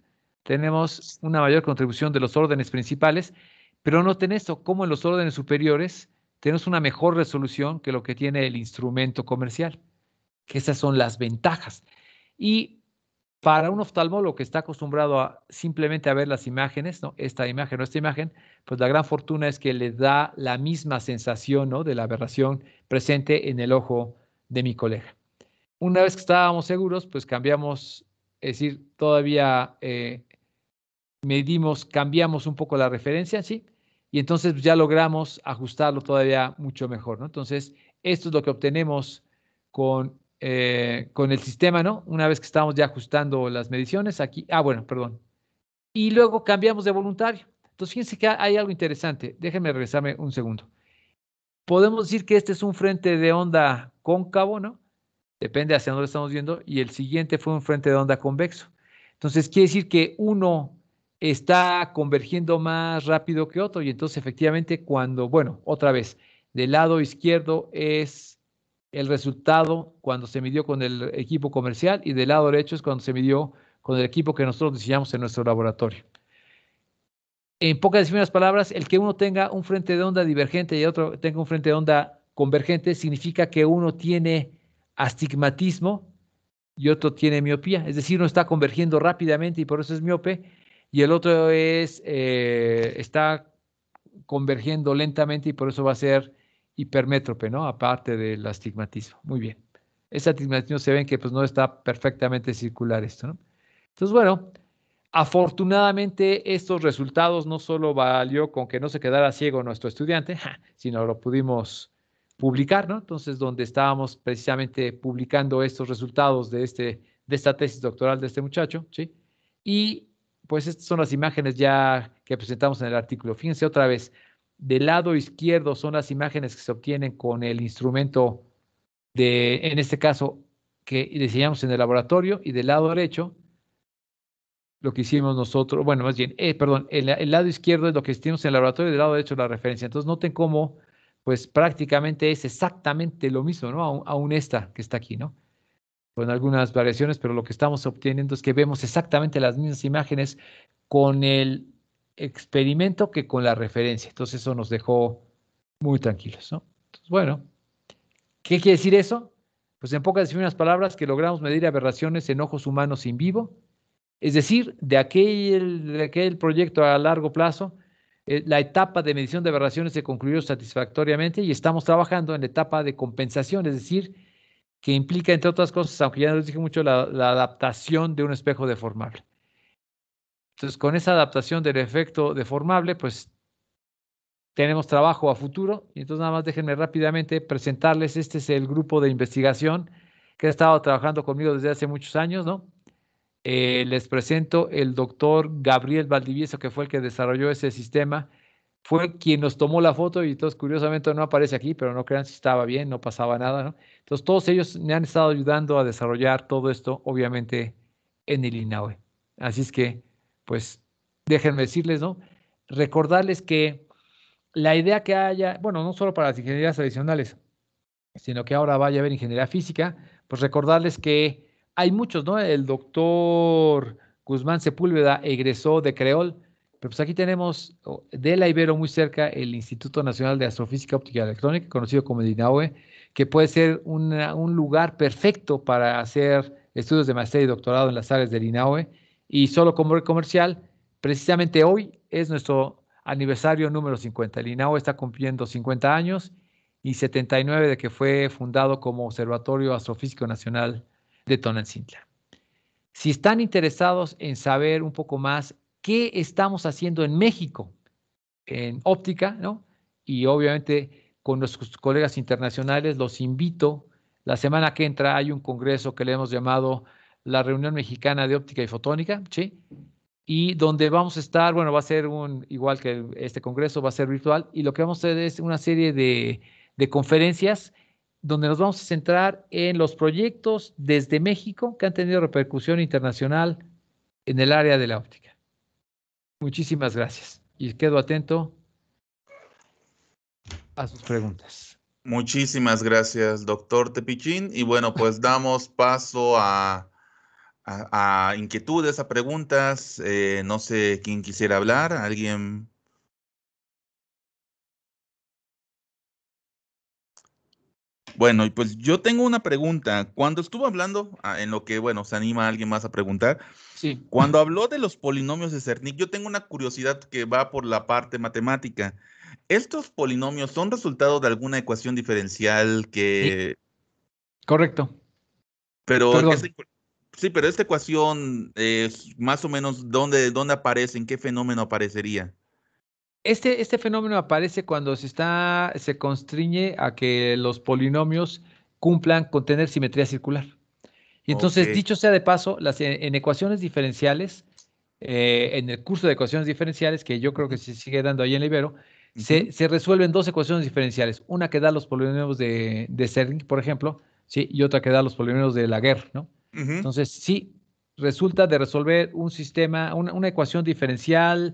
tenemos una mayor contribución de los órdenes principales, pero noten esto, como en los órdenes superiores tenemos una mejor resolución que lo que tiene el instrumento comercial, que esas son las ventajas. Y para un oftalmólogo que está acostumbrado a simplemente a ver las imágenes, ¿no? esta imagen o esta imagen, pues la gran fortuna es que le da la misma sensación de la aberración presente en el ojo de mi colega. Una vez que estábamos seguros, pues cambiamos, es decir, todavía eh, medimos, cambiamos un poco la referencia, ¿sí? Y entonces pues, ya logramos ajustarlo todavía mucho mejor, ¿no? Entonces, esto es lo que obtenemos con, eh, con el sistema, ¿no? Una vez que estamos ya ajustando las mediciones, aquí, ah, bueno, perdón. Y luego cambiamos de voluntario. Entonces, fíjense que hay algo interesante. Déjenme regresarme un segundo. Podemos decir que este es un frente de onda cóncavo, ¿no? Depende hacia dónde estamos viendo. Y el siguiente fue un frente de onda convexo. Entonces, quiere decir que uno está convergiendo más rápido que otro. Y entonces, efectivamente, cuando, bueno, otra vez, del lado izquierdo es el resultado cuando se midió con el equipo comercial y del lado derecho es cuando se midió con el equipo que nosotros diseñamos en nuestro laboratorio en pocas y primeras palabras, el que uno tenga un frente de onda divergente y otro tenga un frente de onda convergente significa que uno tiene astigmatismo y otro tiene miopía, es decir, uno está convergiendo rápidamente y por eso es miope, y el otro es, eh, está convergiendo lentamente y por eso va a ser hipermétrope, ¿no? Aparte del astigmatismo. Muy bien. Ese astigmatismo se ve que pues no está perfectamente circular esto, Entonces, bueno, Afortunadamente, estos resultados no solo valió con que no se quedara ciego nuestro estudiante, sino lo pudimos publicar, ¿no? Entonces, donde estábamos precisamente publicando estos resultados de, este, de esta tesis doctoral de este muchacho, ¿sí? Y pues estas son las imágenes ya que presentamos en el artículo. Fíjense otra vez, del lado izquierdo son las imágenes que se obtienen con el instrumento de, en este caso, que diseñamos en el laboratorio, y del lado derecho lo que hicimos nosotros, bueno, más bien, eh, perdón, el, lado izquierdo es lo que hicimos en el laboratorio y el lado derecho es la referencia. Entonces, noten cómo, pues prácticamente es exactamente lo mismo, ¿no? Aún, esta que está aquí, ¿no? Con algunas variaciones, pero lo que estamos obteniendo es que vemos exactamente las mismas imágenes con el experimento que con la referencia. Entonces, eso nos dejó muy tranquilos, ¿no? Entonces, bueno, ¿qué quiere decir eso? Pues en pocas y unas palabras que logramos medir aberraciones en ojos humanos en vivo es decir, de aquel, proyecto a largo plazo, eh, la etapa de medición de aberraciones se concluyó satisfactoriamente y estamos trabajando en la etapa de compensación, es decir, que implica, entre otras cosas, aunque ya les dije mucho, la, la adaptación de un espejo deformable. Entonces, con esa adaptación del efecto deformable, pues tenemos trabajo a futuro. Y entonces nada más déjenme rápidamente presentarles, este es el grupo de investigación que ha estado trabajando conmigo desde hace muchos años, ¿no? Eh, les presento el doctor Gabriel Valdivieso, que fue el que desarrolló ese sistema. Fue quien nos tomó la foto y todos curiosamente no aparece aquí, pero no crean si estaba bien, no pasaba nada, ¿no? Entonces todos ellos me han estado ayudando a desarrollar todo esto, obviamente, en el INAUE. Así es que, pues, déjenme decirles, ¿no? Recordarles que la idea que haya, bueno, no solo para las ingenierías tradicionales, sino que ahora vaya a haber ingeniería física, pues recordarles que hay muchos, ¿no? El doctor Guzmán Sepúlveda egresó de Creol, pero pues aquí tenemos oh, de la Ibero muy cerca el Instituto Nacional de Astrofísica Óptica Electrónica, conocido como el INAOE, que puede ser un lugar perfecto para hacer estudios de maestría y doctorado en las áreas del INAOE. Y solo como comercial, precisamente hoy es nuestro aniversario número 50. El INAOE está cumpliendo 50 años y 79 de que fue fundado como Observatorio Astrofísico Nacional de Tonancintla. Si están interesados en saber un poco más qué estamos haciendo en México en óptica, ¿no? Y obviamente con nuestros colegas internacionales los invito. La semana que entra hay un congreso que le hemos llamado la Reunión Mexicana de Óptica y Fotónica, ¿sí? Y donde vamos a estar, bueno, va a ser un, igual que este congreso, va a ser virtual, y lo que vamos a hacer es una serie de, de conferencias donde nos vamos a centrar en los proyectos desde México que han tenido repercusión internacional en el área de la óptica. Muchísimas gracias y quedo atento a sus preguntas. Muchísimas gracias, doctor Tepichín. Y bueno, pues damos paso a, inquietudes, a preguntas. Eh, no sé quién quisiera hablar. ¿Alguien Bueno, y pues yo tengo una pregunta. Cuando estuvo hablando, ah, en lo que, bueno, se anima a alguien más a preguntar, sí. cuando habló de los polinomios de Cernic, yo tengo una curiosidad que va por la parte matemática. ¿Estos polinomios son resultado de alguna ecuación diferencial que... Correcto. Pero sí, pero esta ecuación es más o menos dónde, dónde aparece, en qué fenómeno aparecería. Este, este, fenómeno aparece cuando se, está, se constriñe a que los polinomios cumplan con tener simetría circular. Y entonces, dicho sea de paso, las, eh, en, ecuaciones diferenciales, eh, en el curso de ecuaciones diferenciales, que yo creo que se sigue dando ahí en Libero, se, resuelven dos ecuaciones diferenciales. Una que da los polinomios de, de Serling, por ejemplo, ¿sí? y otra que da los polinomios de Laguerre. ¿no? Entonces, sí, resulta de resolver un sistema, una, una ecuación diferencial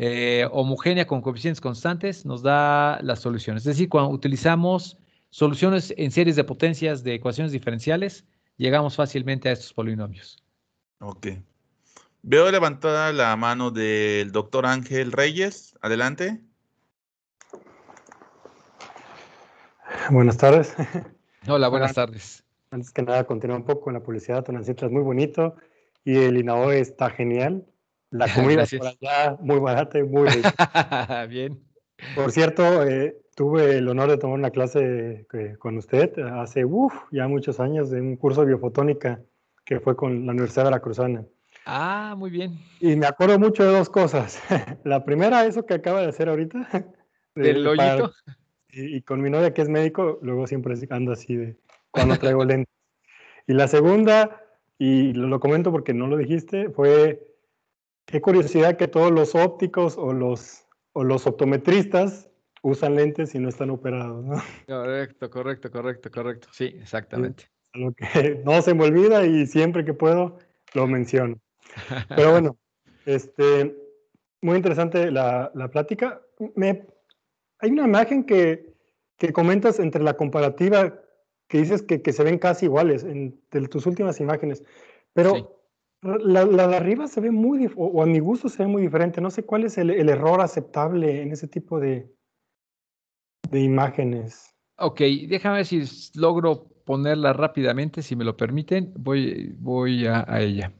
eh, homogénea con coeficientes constantes nos da las soluciones. Es decir, cuando utilizamos soluciones en series de potencias de ecuaciones diferenciales, llegamos fácilmente a estos polinomios. Ok. Veo levantada la mano del doctor Ángel Reyes. Adelante. Buenas tardes. Hola, buenas tardes. Antes que nada, continúa un poco con la publicidad. Tonancitra es muy bonito y el INAO está genial. La comida es muy barata y muy rica. Bien. Por cierto, eh, tuve el honor de tomar una clase eh, con usted hace uf, ya muchos años de un curso de biofotónica que fue con la Universidad de la Cruzana. Ah, muy bien. Y me acuerdo mucho de dos cosas. la primera, eso que acaba de hacer ahorita. Del hoyito. y, con mi novia que es médico, luego siempre ando así de cuando traigo lentes. Y la segunda, y lo comento porque no lo dijiste, fue Qué curiosidad que todos los ópticos o los, los optometristas usan lentes y no están operados, ¿no? Correcto, correcto, correcto, correcto. Sí, exactamente. lo que no se me olvida y siempre que puedo lo menciono. Pero bueno, este, muy interesante la, plática. Me, hay una imagen que, comentas entre la comparativa que dices que, se ven casi iguales en tus últimas imágenes, pero la, de arriba se ve muy, o, o, a mi gusto se ve muy diferente. No sé cuál es el, error aceptable en ese tipo de, de imágenes. Ok, déjame ver si logro ponerla rápidamente, si me lo permiten. Voy, voy a, ella.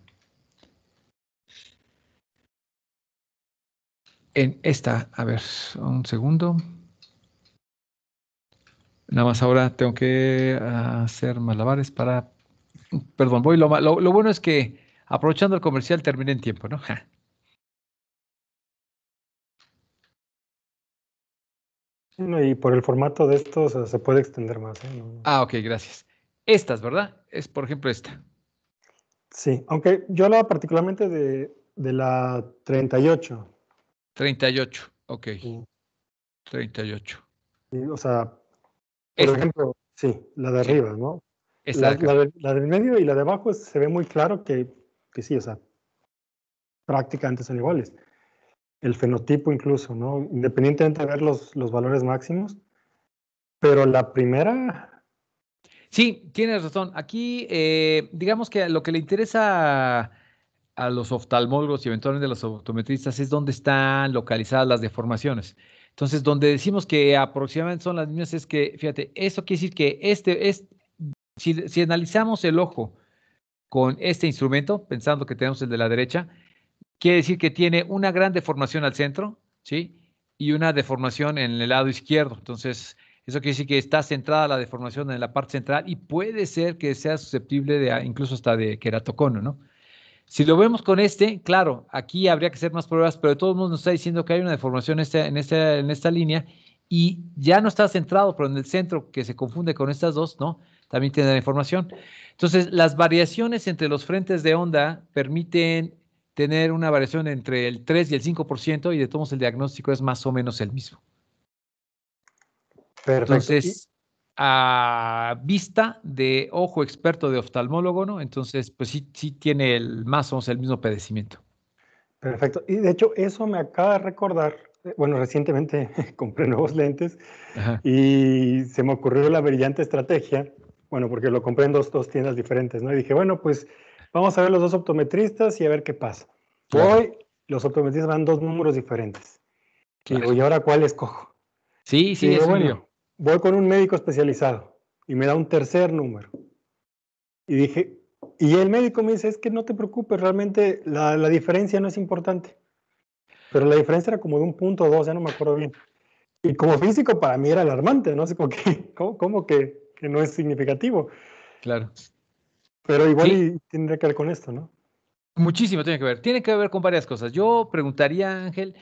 En esta, a ver, un segundo. Nada más ahora tengo que hacer malabares para... Perdón, voy lo, lo bueno es que Aprovechando el comercial, terminé en tiempo, ¿no? Y por el formato de estos se puede extender más. ¿eh? Ah, ok, gracias. Estas, ¿verdad? Es, por ejemplo, esta. Sí, aunque yo hablaba particularmente de, la 38. 38, ok. 38. Sí, o sea, por ejemplo, sí, la de arriba, ¿no? la, del medio y la de abajo se ve muy claro que sí, o sea, prácticamente son iguales. El fenotipo incluso, ¿no? Independientemente de ver los, los valores máximos, pero la primera... Sí, tienes razón. Aquí, eh, digamos que lo que le interesa a los oftalmólogos y eventualmente a los optometristas es dónde están localizadas las deformaciones. Entonces, donde decimos que aproximadamente son las mismas, es que, fíjate, eso quiere decir que este, es si analizamos el ojo con este instrumento, pensando que tenemos el de la derecha, quiere decir que tiene una gran deformación al centro, ¿sí? Y una deformación en el lado izquierdo. Entonces, eso quiere decir que está centrada la deformación en la parte central y puede ser que sea susceptible de incluso hasta de queratocono, ¿no? Si lo vemos con este, claro, aquí habría que hacer más pruebas, pero de todos modos nos está diciendo que hay una deformación en esta, en en esta línea y ya no está centrado, pero en el centro que se confunde con estas dos, ¿no? también tiene la información. Entonces, las variaciones entre los frentes de onda permiten tener una variación entre el 3 y el 5% y de todos el diagnóstico es más o menos el mismo. Perfecto. Entonces, a vista de ojo experto de oftalmólogo, ¿no? Entonces, pues sí, sí tiene el, más o menos el mismo padecimiento. Perfecto. Y de hecho, eso me acaba de recordar. Eh, bueno, recientemente compré nuevos lentes y se me ocurrió la brillante estrategia bueno, porque lo compré en dos, tiendas diferentes, ¿no? Y dije, bueno, pues vamos a ver los dos optometristas y a ver qué pasa. Hoy los optometristas van dos números diferentes. Y digo, ¿y ahora cuál escojo? Sí, sí, voy con un médico especializado y me da un tercer número. Y dije, y el médico me dice, es que no te preocupes, realmente la, diferencia no es importante. Pero la diferencia era como de un punto o dos, ya no me acuerdo bien. Y como físico para mí era alarmante, ¿no? sé como que, cómo que que no es significativo. Claro. Pero igual tendría que ver con esto, ¿no? Muchísimo tiene que ver. Tiene que ver con varias cosas. Yo preguntaría, Ángel,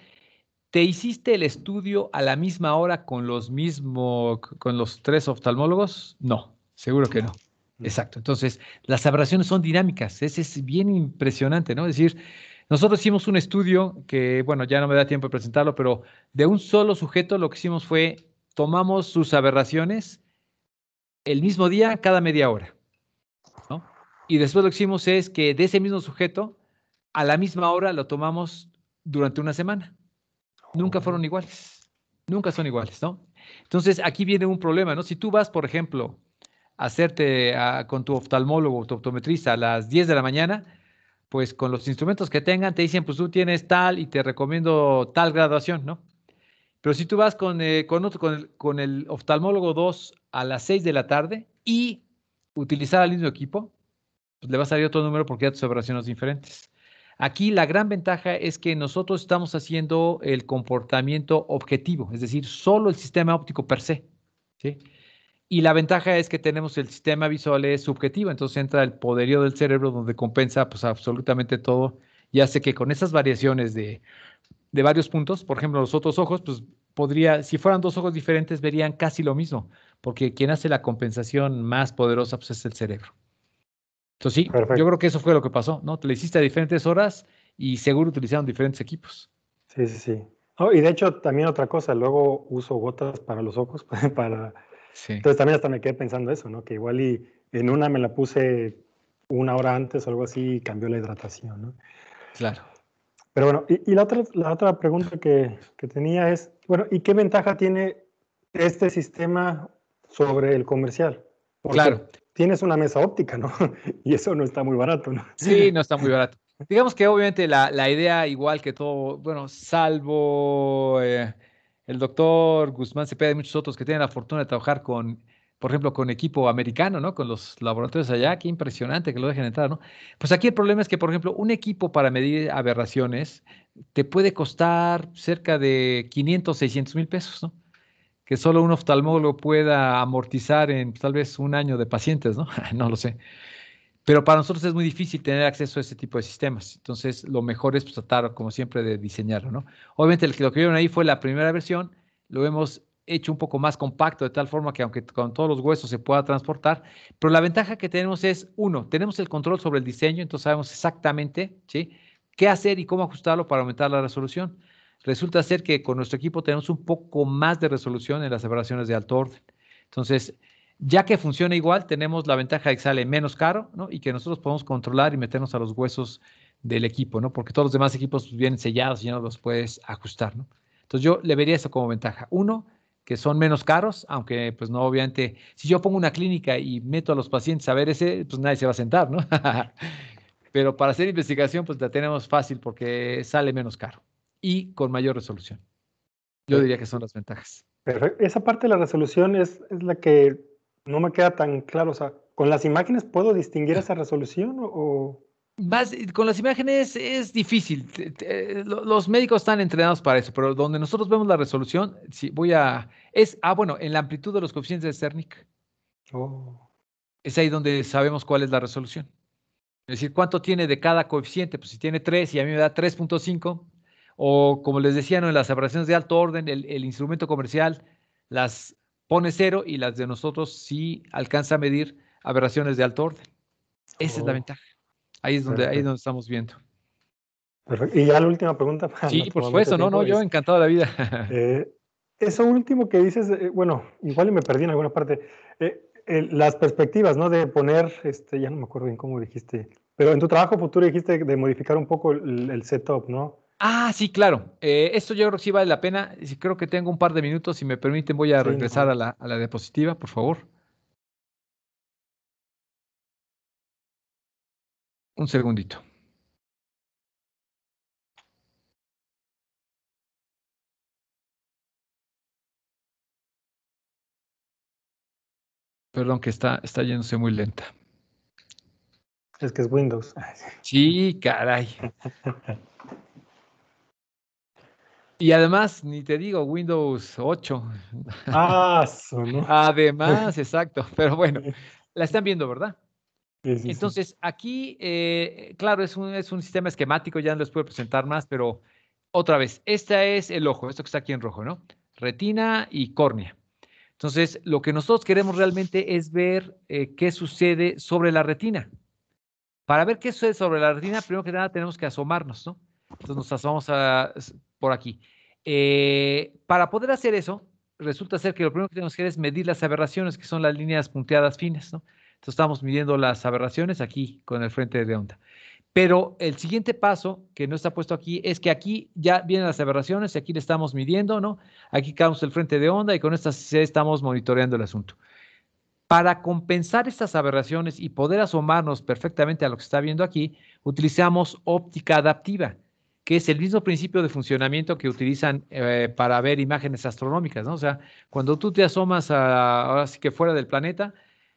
¿te hiciste el estudio a la misma hora con los mismos, con los tres oftalmólogos? No, seguro que no. Mm. Exacto. Entonces, las aberraciones son dinámicas. Ese es bien impresionante, ¿no? Es decir, nosotros hicimos un estudio que, bueno, ya no me da tiempo de presentarlo, pero de un solo sujeto lo que hicimos fue tomamos sus aberraciones el mismo día cada media hora. ¿no? Y después lo que hicimos es que de ese mismo sujeto, a la misma hora lo tomamos durante una semana. Nunca fueron oh. iguales. Nunca son iguales, ¿no? Entonces, aquí viene un problema, ¿no? Si tú vas, por ejemplo, a hacerte con tu oftalmólogo o tu optometrista a las 10 de la mañana, pues con los instrumentos que tengan te dicen, pues tú tienes tal y te recomiendo tal graduación, ¿no? Pero si tú vas con, eh, con, con, el, con el oftalmólogo 2 a las 6 de la tarde y utilizar al mismo equipo, pues le va a salir otro número porque ya tus operaciones diferentes. Aquí la gran ventaja es que nosotros estamos haciendo el comportamiento objetivo, es decir, solo el sistema óptico per se. ¿sí? Y la ventaja es que tenemos el sistema visual es subjetivo, entonces entra el poderío del cerebro donde compensa pues, absolutamente todo y hace que con esas variaciones de, de varios puntos, por ejemplo, los otros ojos, pues podría, si fueran dos ojos diferentes, verían casi lo mismo, porque quien hace la compensación más poderosa pues, es el cerebro. Entonces sí, yo creo que eso fue lo que pasó, ¿no? Te lo hiciste a diferentes horas y seguro utilizaron diferentes equipos. Sí, sí, sí. y de hecho, también otra cosa, luego uso gotas para los ojos, para... Entonces también hasta me quedé pensando eso, ¿no? Que igual y en una me la puse una hora antes o algo así y cambió la hidratación, ¿no? Claro. Pero bueno, y, la, otra, la otra pregunta que, tenía es, bueno, ¿y qué ventaja tiene este sistema sobre el comercial? Porque claro. Tienes una mesa óptica, ¿no? Y eso no está muy barato, ¿no? Sí, no está muy barato. Digamos que obviamente la, idea, igual que todo, bueno, salvo eh, el doctor Guzmán Cepeda y muchos otros que tienen la fortuna de trabajar con por ejemplo, con equipo americano, ¿no? Con los laboratorios allá, qué impresionante que lo dejen entrar, ¿no? Pues aquí el problema es que, por ejemplo, un equipo para medir aberraciones te puede costar cerca de 500, 600 mil pesos, ¿no? Que solo un oftalmólogo pueda amortizar en pues, tal vez un año de pacientes, ¿no? no lo sé. Pero para nosotros es muy difícil tener acceso a ese tipo de sistemas. Entonces, lo mejor es pues, tratar, como siempre, de diseñarlo, ¿no? Obviamente, lo que vieron ahí fue la primera versión. Lo vemos hecho un poco más compacto, de tal forma que aunque con todos los huesos se pueda transportar, pero la ventaja que tenemos es, uno, tenemos el control sobre el diseño, entonces sabemos exactamente ¿sí? qué hacer y cómo ajustarlo para aumentar la resolución. Resulta ser que con nuestro equipo tenemos un poco más de resolución en las separaciones de alto orden. Entonces, ya que funciona igual, tenemos la ventaja de que sale menos caro ¿no? y que nosotros podemos controlar y meternos a los huesos del equipo, ¿no? porque todos los demás equipos vienen sellados y ya no los puedes ajustar. ¿no? Entonces, yo le vería eso como ventaja. Uno, que son menos caros, aunque pues no, obviamente, si yo pongo una clínica y meto a los pacientes a ver ese, pues nadie se va a sentar, ¿no? Pero para hacer investigación, pues la tenemos fácil porque sale menos caro y con mayor resolución. Yo diría que son las ventajas. Perfecto. Esa parte de la resolución es, es la que no me queda tan claro. O sea, ¿con las imágenes puedo distinguir esa resolución o...? con las imágenes es difícil. los médicos están entrenados para eso, pero donde nosotros vemos la resolución, si voy a. Es, ah, bueno, en la amplitud de los coeficientes de Cernic. Oh. Es ahí donde sabemos cuál es la resolución. Es decir, ¿cuánto tiene de cada coeficiente? Pues si tiene 3 y a mí me da 3.5, o como les decía, ¿no? en las aberraciones de alto orden, el, instrumento comercial las pone cero y las de nosotros sí alcanza a medir aberraciones de alto orden. Esa es la oh. ventaja. Ahí es donde, ahí donde estamos viendo. Perfecto. Y ya la última pregunta. sí, por supuesto, no, no, yo encantado de la vida. Eh, eso último que dices, eh, bueno, igual me perdí en alguna parte. Eh, las perspectivas, ¿no? De poner, este, ya no me acuerdo bien cómo dijiste, pero en tu trabajo futuro dijiste de modificar un poco el, setup, ¿no? Ah, sí, claro. esto yo creo que sí vale la pena. Creo que tengo un par de minutos. Si me permiten, voy a regresar a, la, a, la, diapositiva, por favor. Un segundito. Perdón, que está, está yéndose muy lenta. Es que es Windows. Sí, caray. Y además, ni te digo Windows 8. Ah, ¿no? Además, exacto. Pero bueno, la están viendo, ¿verdad? Entonces, aquí, eh, claro, es un, es un sistema esquemático, ya no les puedo presentar más, pero otra vez, este es el ojo, esto que está aquí en rojo, ¿no? Retina y córnea. Entonces, lo que nosotros queremos realmente es ver eh, qué sucede sobre la retina. Para ver qué sucede sobre la retina, primero que nada tenemos que asomarnos, ¿no? Entonces nos asomamos por aquí. Eh, para poder hacer eso, resulta ser que lo primero que tenemos que hacer es medir las aberraciones, que son las líneas punteadas finas, ¿no? estamos midiendo las aberraciones aquí con el frente de onda. Pero el siguiente paso, que no está puesto aquí, es que aquí ya vienen las aberraciones y aquí le estamos midiendo, ¿no? Aquí quedamos el frente de onda y con estas estamos monitoreando el asunto. Para compensar estas aberraciones y poder asomarnos perfectamente a lo que está viendo aquí, utilizamos óptica adaptiva, que es el mismo principio de funcionamiento que utilizan eh, para ver imágenes astronómicas, ¿no? O sea, cuando tú te asomas ahora sí que fuera del planeta,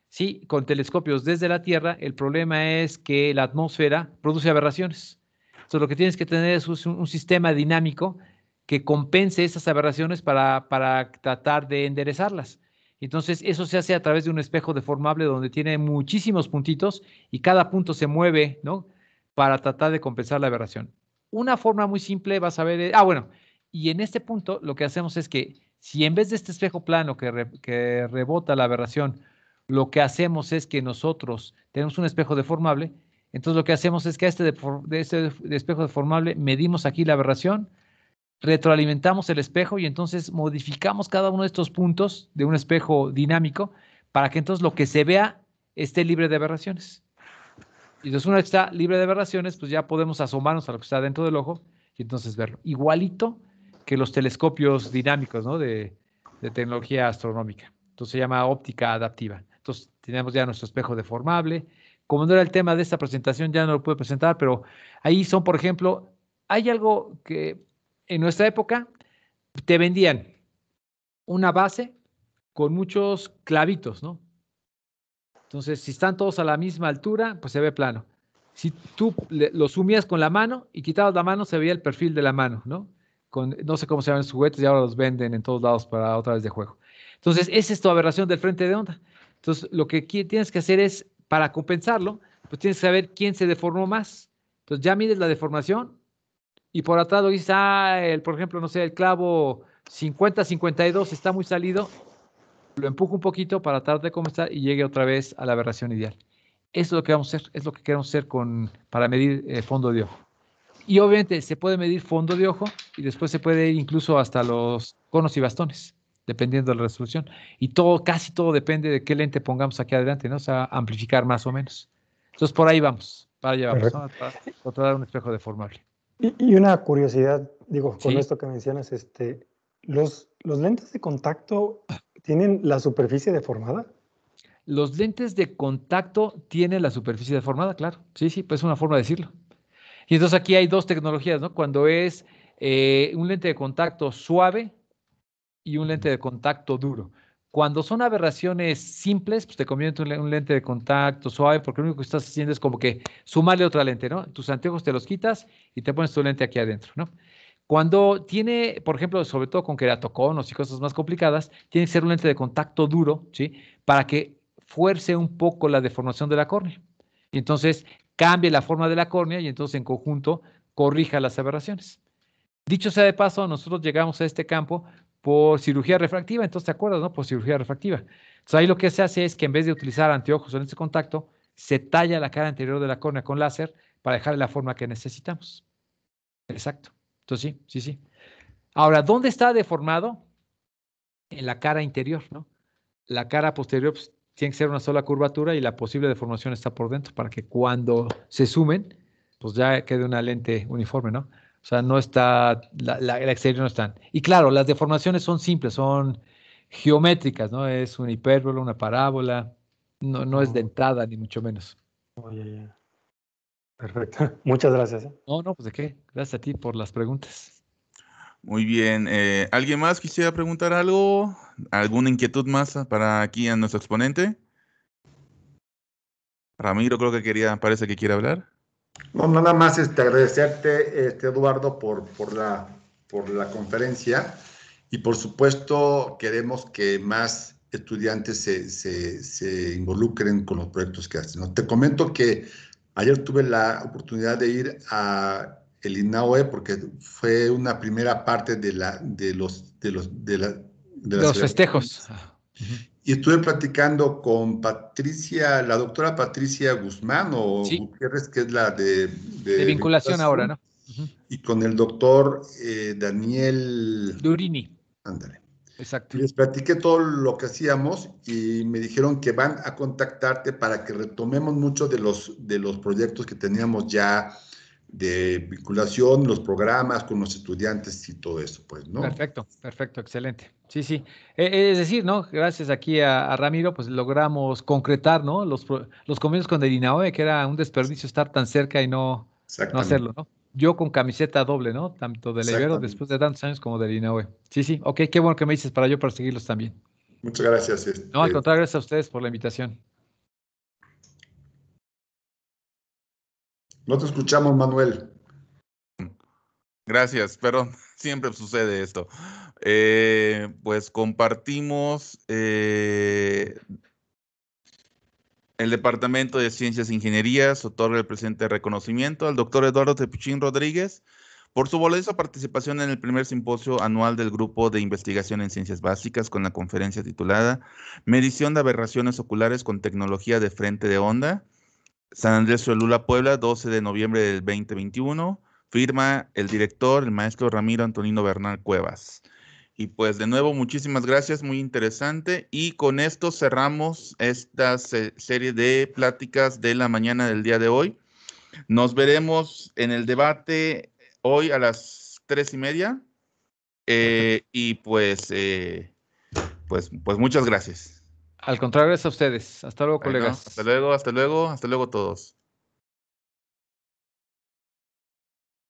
Sí, con telescopios desde la Tierra, el problema es que la atmósfera produce aberraciones. Entonces, lo que tienes que tener es un, sistema dinámico que compense esas aberraciones para, tratar de enderezarlas. Entonces, eso se hace a través de un espejo deformable donde tiene muchísimos puntitos y cada punto se mueve, Para tratar de compensar la aberración. Una forma muy simple, vas a ver. Eh, ah, bueno, y en este punto lo que hacemos es que si en vez de este espejo plano que rebota la aberración, lo que hacemos es que nosotros tenemos un espejo deformable, entonces lo que hacemos es que a este, este de espejo deformable medimos aquí la aberración, retroalimentamos el espejo y entonces modificamos cada uno de estos puntos de un espejo dinámico para que entonces lo que se vea esté libre de aberraciones. Y entonces una vez está libre de aberraciones, pues ya podemos asomarnos a lo que está dentro del ojo y entonces verlo. Igualito que los telescopios dinámicos ¿no? de tecnología astronómica. Entonces se llama óptica adaptiva tenemos teníamos ya nuestro espejo deformable. Como no era el tema de esta presentación, ya no lo pude presentar, pero ahí son, por ejemplo, hay algo que en nuestra época te vendían una base con muchos clavitos, ¿no? Entonces, si están todos a la misma altura, pues se ve plano. Si tú los lo sumías con la mano y quitabas la mano, se veía el perfil de la mano, ¿no? Con, no sé cómo se llaman los juguetes y ahora los venden en todos lados para otra vez de juego. Entonces, esa es tu aberración del frente de onda. Entonces, lo que tienes que hacer es, para compensarlo, pues tienes que saber quién se deformó más. Entonces, ya mides la deformación y por atrás lo dices, ah, el, por ejemplo, no sé, el clavo 50-52 está muy salido, lo empujo un poquito para tratar de está y llegue otra vez a la aberración ideal. Eso es lo que vamos a hacer, es lo que queremos hacer con, para medir eh, fondo de ojo. Y obviamente se puede medir fondo de ojo y después se puede ir incluso hasta los conos y bastones dependiendo de la resolución. Y todo, casi todo depende de qué lente pongamos aquí adelante, ¿no? O sea, amplificar más o menos. Entonces, por ahí vamos, para llevar a para un espejo deformable. Y, una curiosidad, digo, con esto que mencionas, este, ¿los, ¿los lentes de contacto tienen la superficie deformada? Los lentes de contacto tienen la superficie deformada, claro. Sí, sí, pues es una forma de decirlo. Y entonces aquí hay dos tecnologías, ¿no? Cuando es eh, un lente de contacto suave, y un lente de contacto duro. Cuando son aberraciones simples, pues te conviene un lente de contacto suave, porque lo único que estás haciendo es como que sumarle otra lente, ¿no? Tus anteojos te los quitas y te pones tu lente aquí adentro, ¿no? Cuando tiene, por ejemplo, sobre todo con queratoconos y cosas más complicadas, tiene que ser un lente de contacto duro, ¿sí? Para que fuerce un poco la deformación de la córnea. Y entonces cambie la forma de la córnea y entonces en conjunto corrija las aberraciones. Dicho sea de paso, nosotros llegamos a este campo por cirugía refractiva, entonces te acuerdas, ¿no? Por cirugía refractiva. Entonces ahí lo que se hace es que en vez de utilizar anteojos en este contacto, se talla la cara anterior de la córnea con láser para dejarle la forma que necesitamos. Exacto. Entonces sí, sí, sí. Ahora, ¿dónde está deformado? En la cara interior, ¿no? La cara posterior pues, tiene que ser una sola curvatura y la posible deformación está por dentro para que cuando se sumen, pues ya quede una lente uniforme, ¿no? O sea, no está, la, exterior no está Y claro, las deformaciones son simples, son geométricas, ¿no? Es una hipérbola, una parábola, no, no es dentada, ni mucho menos. Oh, Perfecto. Muchas gracias. ¿eh? No, no, pues de qué. Gracias a ti por las preguntas. Muy bien. Eh, ¿Alguien más quisiera preguntar algo? ¿Alguna inquietud más para aquí a nuestro exponente? Ramiro creo que quería, parece que quiere hablar. No, nada más este, agradecerte, este, Eduardo, por, por, la, por la conferencia y por supuesto queremos que más estudiantes se, involucren con los proyectos que hacen. ¿no? Te comento que ayer tuve la oportunidad de ir a el INAOE porque fue una primera parte de, la, de los, de los, de los festejos. Y estuve platicando con Patricia, la doctora Patricia Guzmán o Gutiérrez, que es la de... De, vinculación ahora, ¿no? Y con el doctor eh, Daniel... Durini. Ándale. Exacto. Les platiqué todo lo que hacíamos y me dijeron que van a contactarte para que retomemos muchos de los, de los proyectos que teníamos ya de vinculación, los programas con los estudiantes y todo eso, pues, ¿no? Perfecto, perfecto, excelente. Sí, sí. Eh, eh, es decir, ¿no? Gracias aquí a, Ramiro, pues logramos concretar, ¿no? Los, los convenios con el INAOE, que era un desperdicio estar tan cerca y no, no hacerlo, ¿no? Yo con camiseta doble, ¿no? Tanto del Ibero después de tantos años como del INAOE. Sí, sí. Ok, qué bueno que me dices para yo perseguirlos también. Muchas gracias. Este, no, al contrario, gracias a ustedes por la invitación. No te escuchamos, Manuel. Gracias, pero siempre sucede esto. Eh, pues compartimos eh, el Departamento de Ciencias e Ingenierías otorga el presente reconocimiento al doctor Eduardo Tepichín Rodríguez por su valiosa participación en el primer simposio anual del Grupo de Investigación en Ciencias Básicas con la conferencia titulada Medición de Aberraciones Oculares con Tecnología de Frente de Onda San Andrés Lula, Puebla, 12 de noviembre del 2021. Firma el director, el maestro Ramiro Antonino Bernal Cuevas. Y pues de nuevo, muchísimas gracias, muy interesante. Y con esto cerramos esta serie de pláticas de la mañana del día de hoy. Nos veremos en el debate hoy a las tres y media. Eh, y pues, eh, pues, pues muchas gracias. Al contrario, es a ustedes. Hasta luego, colegas. Hasta luego, hasta luego, hasta luego todos.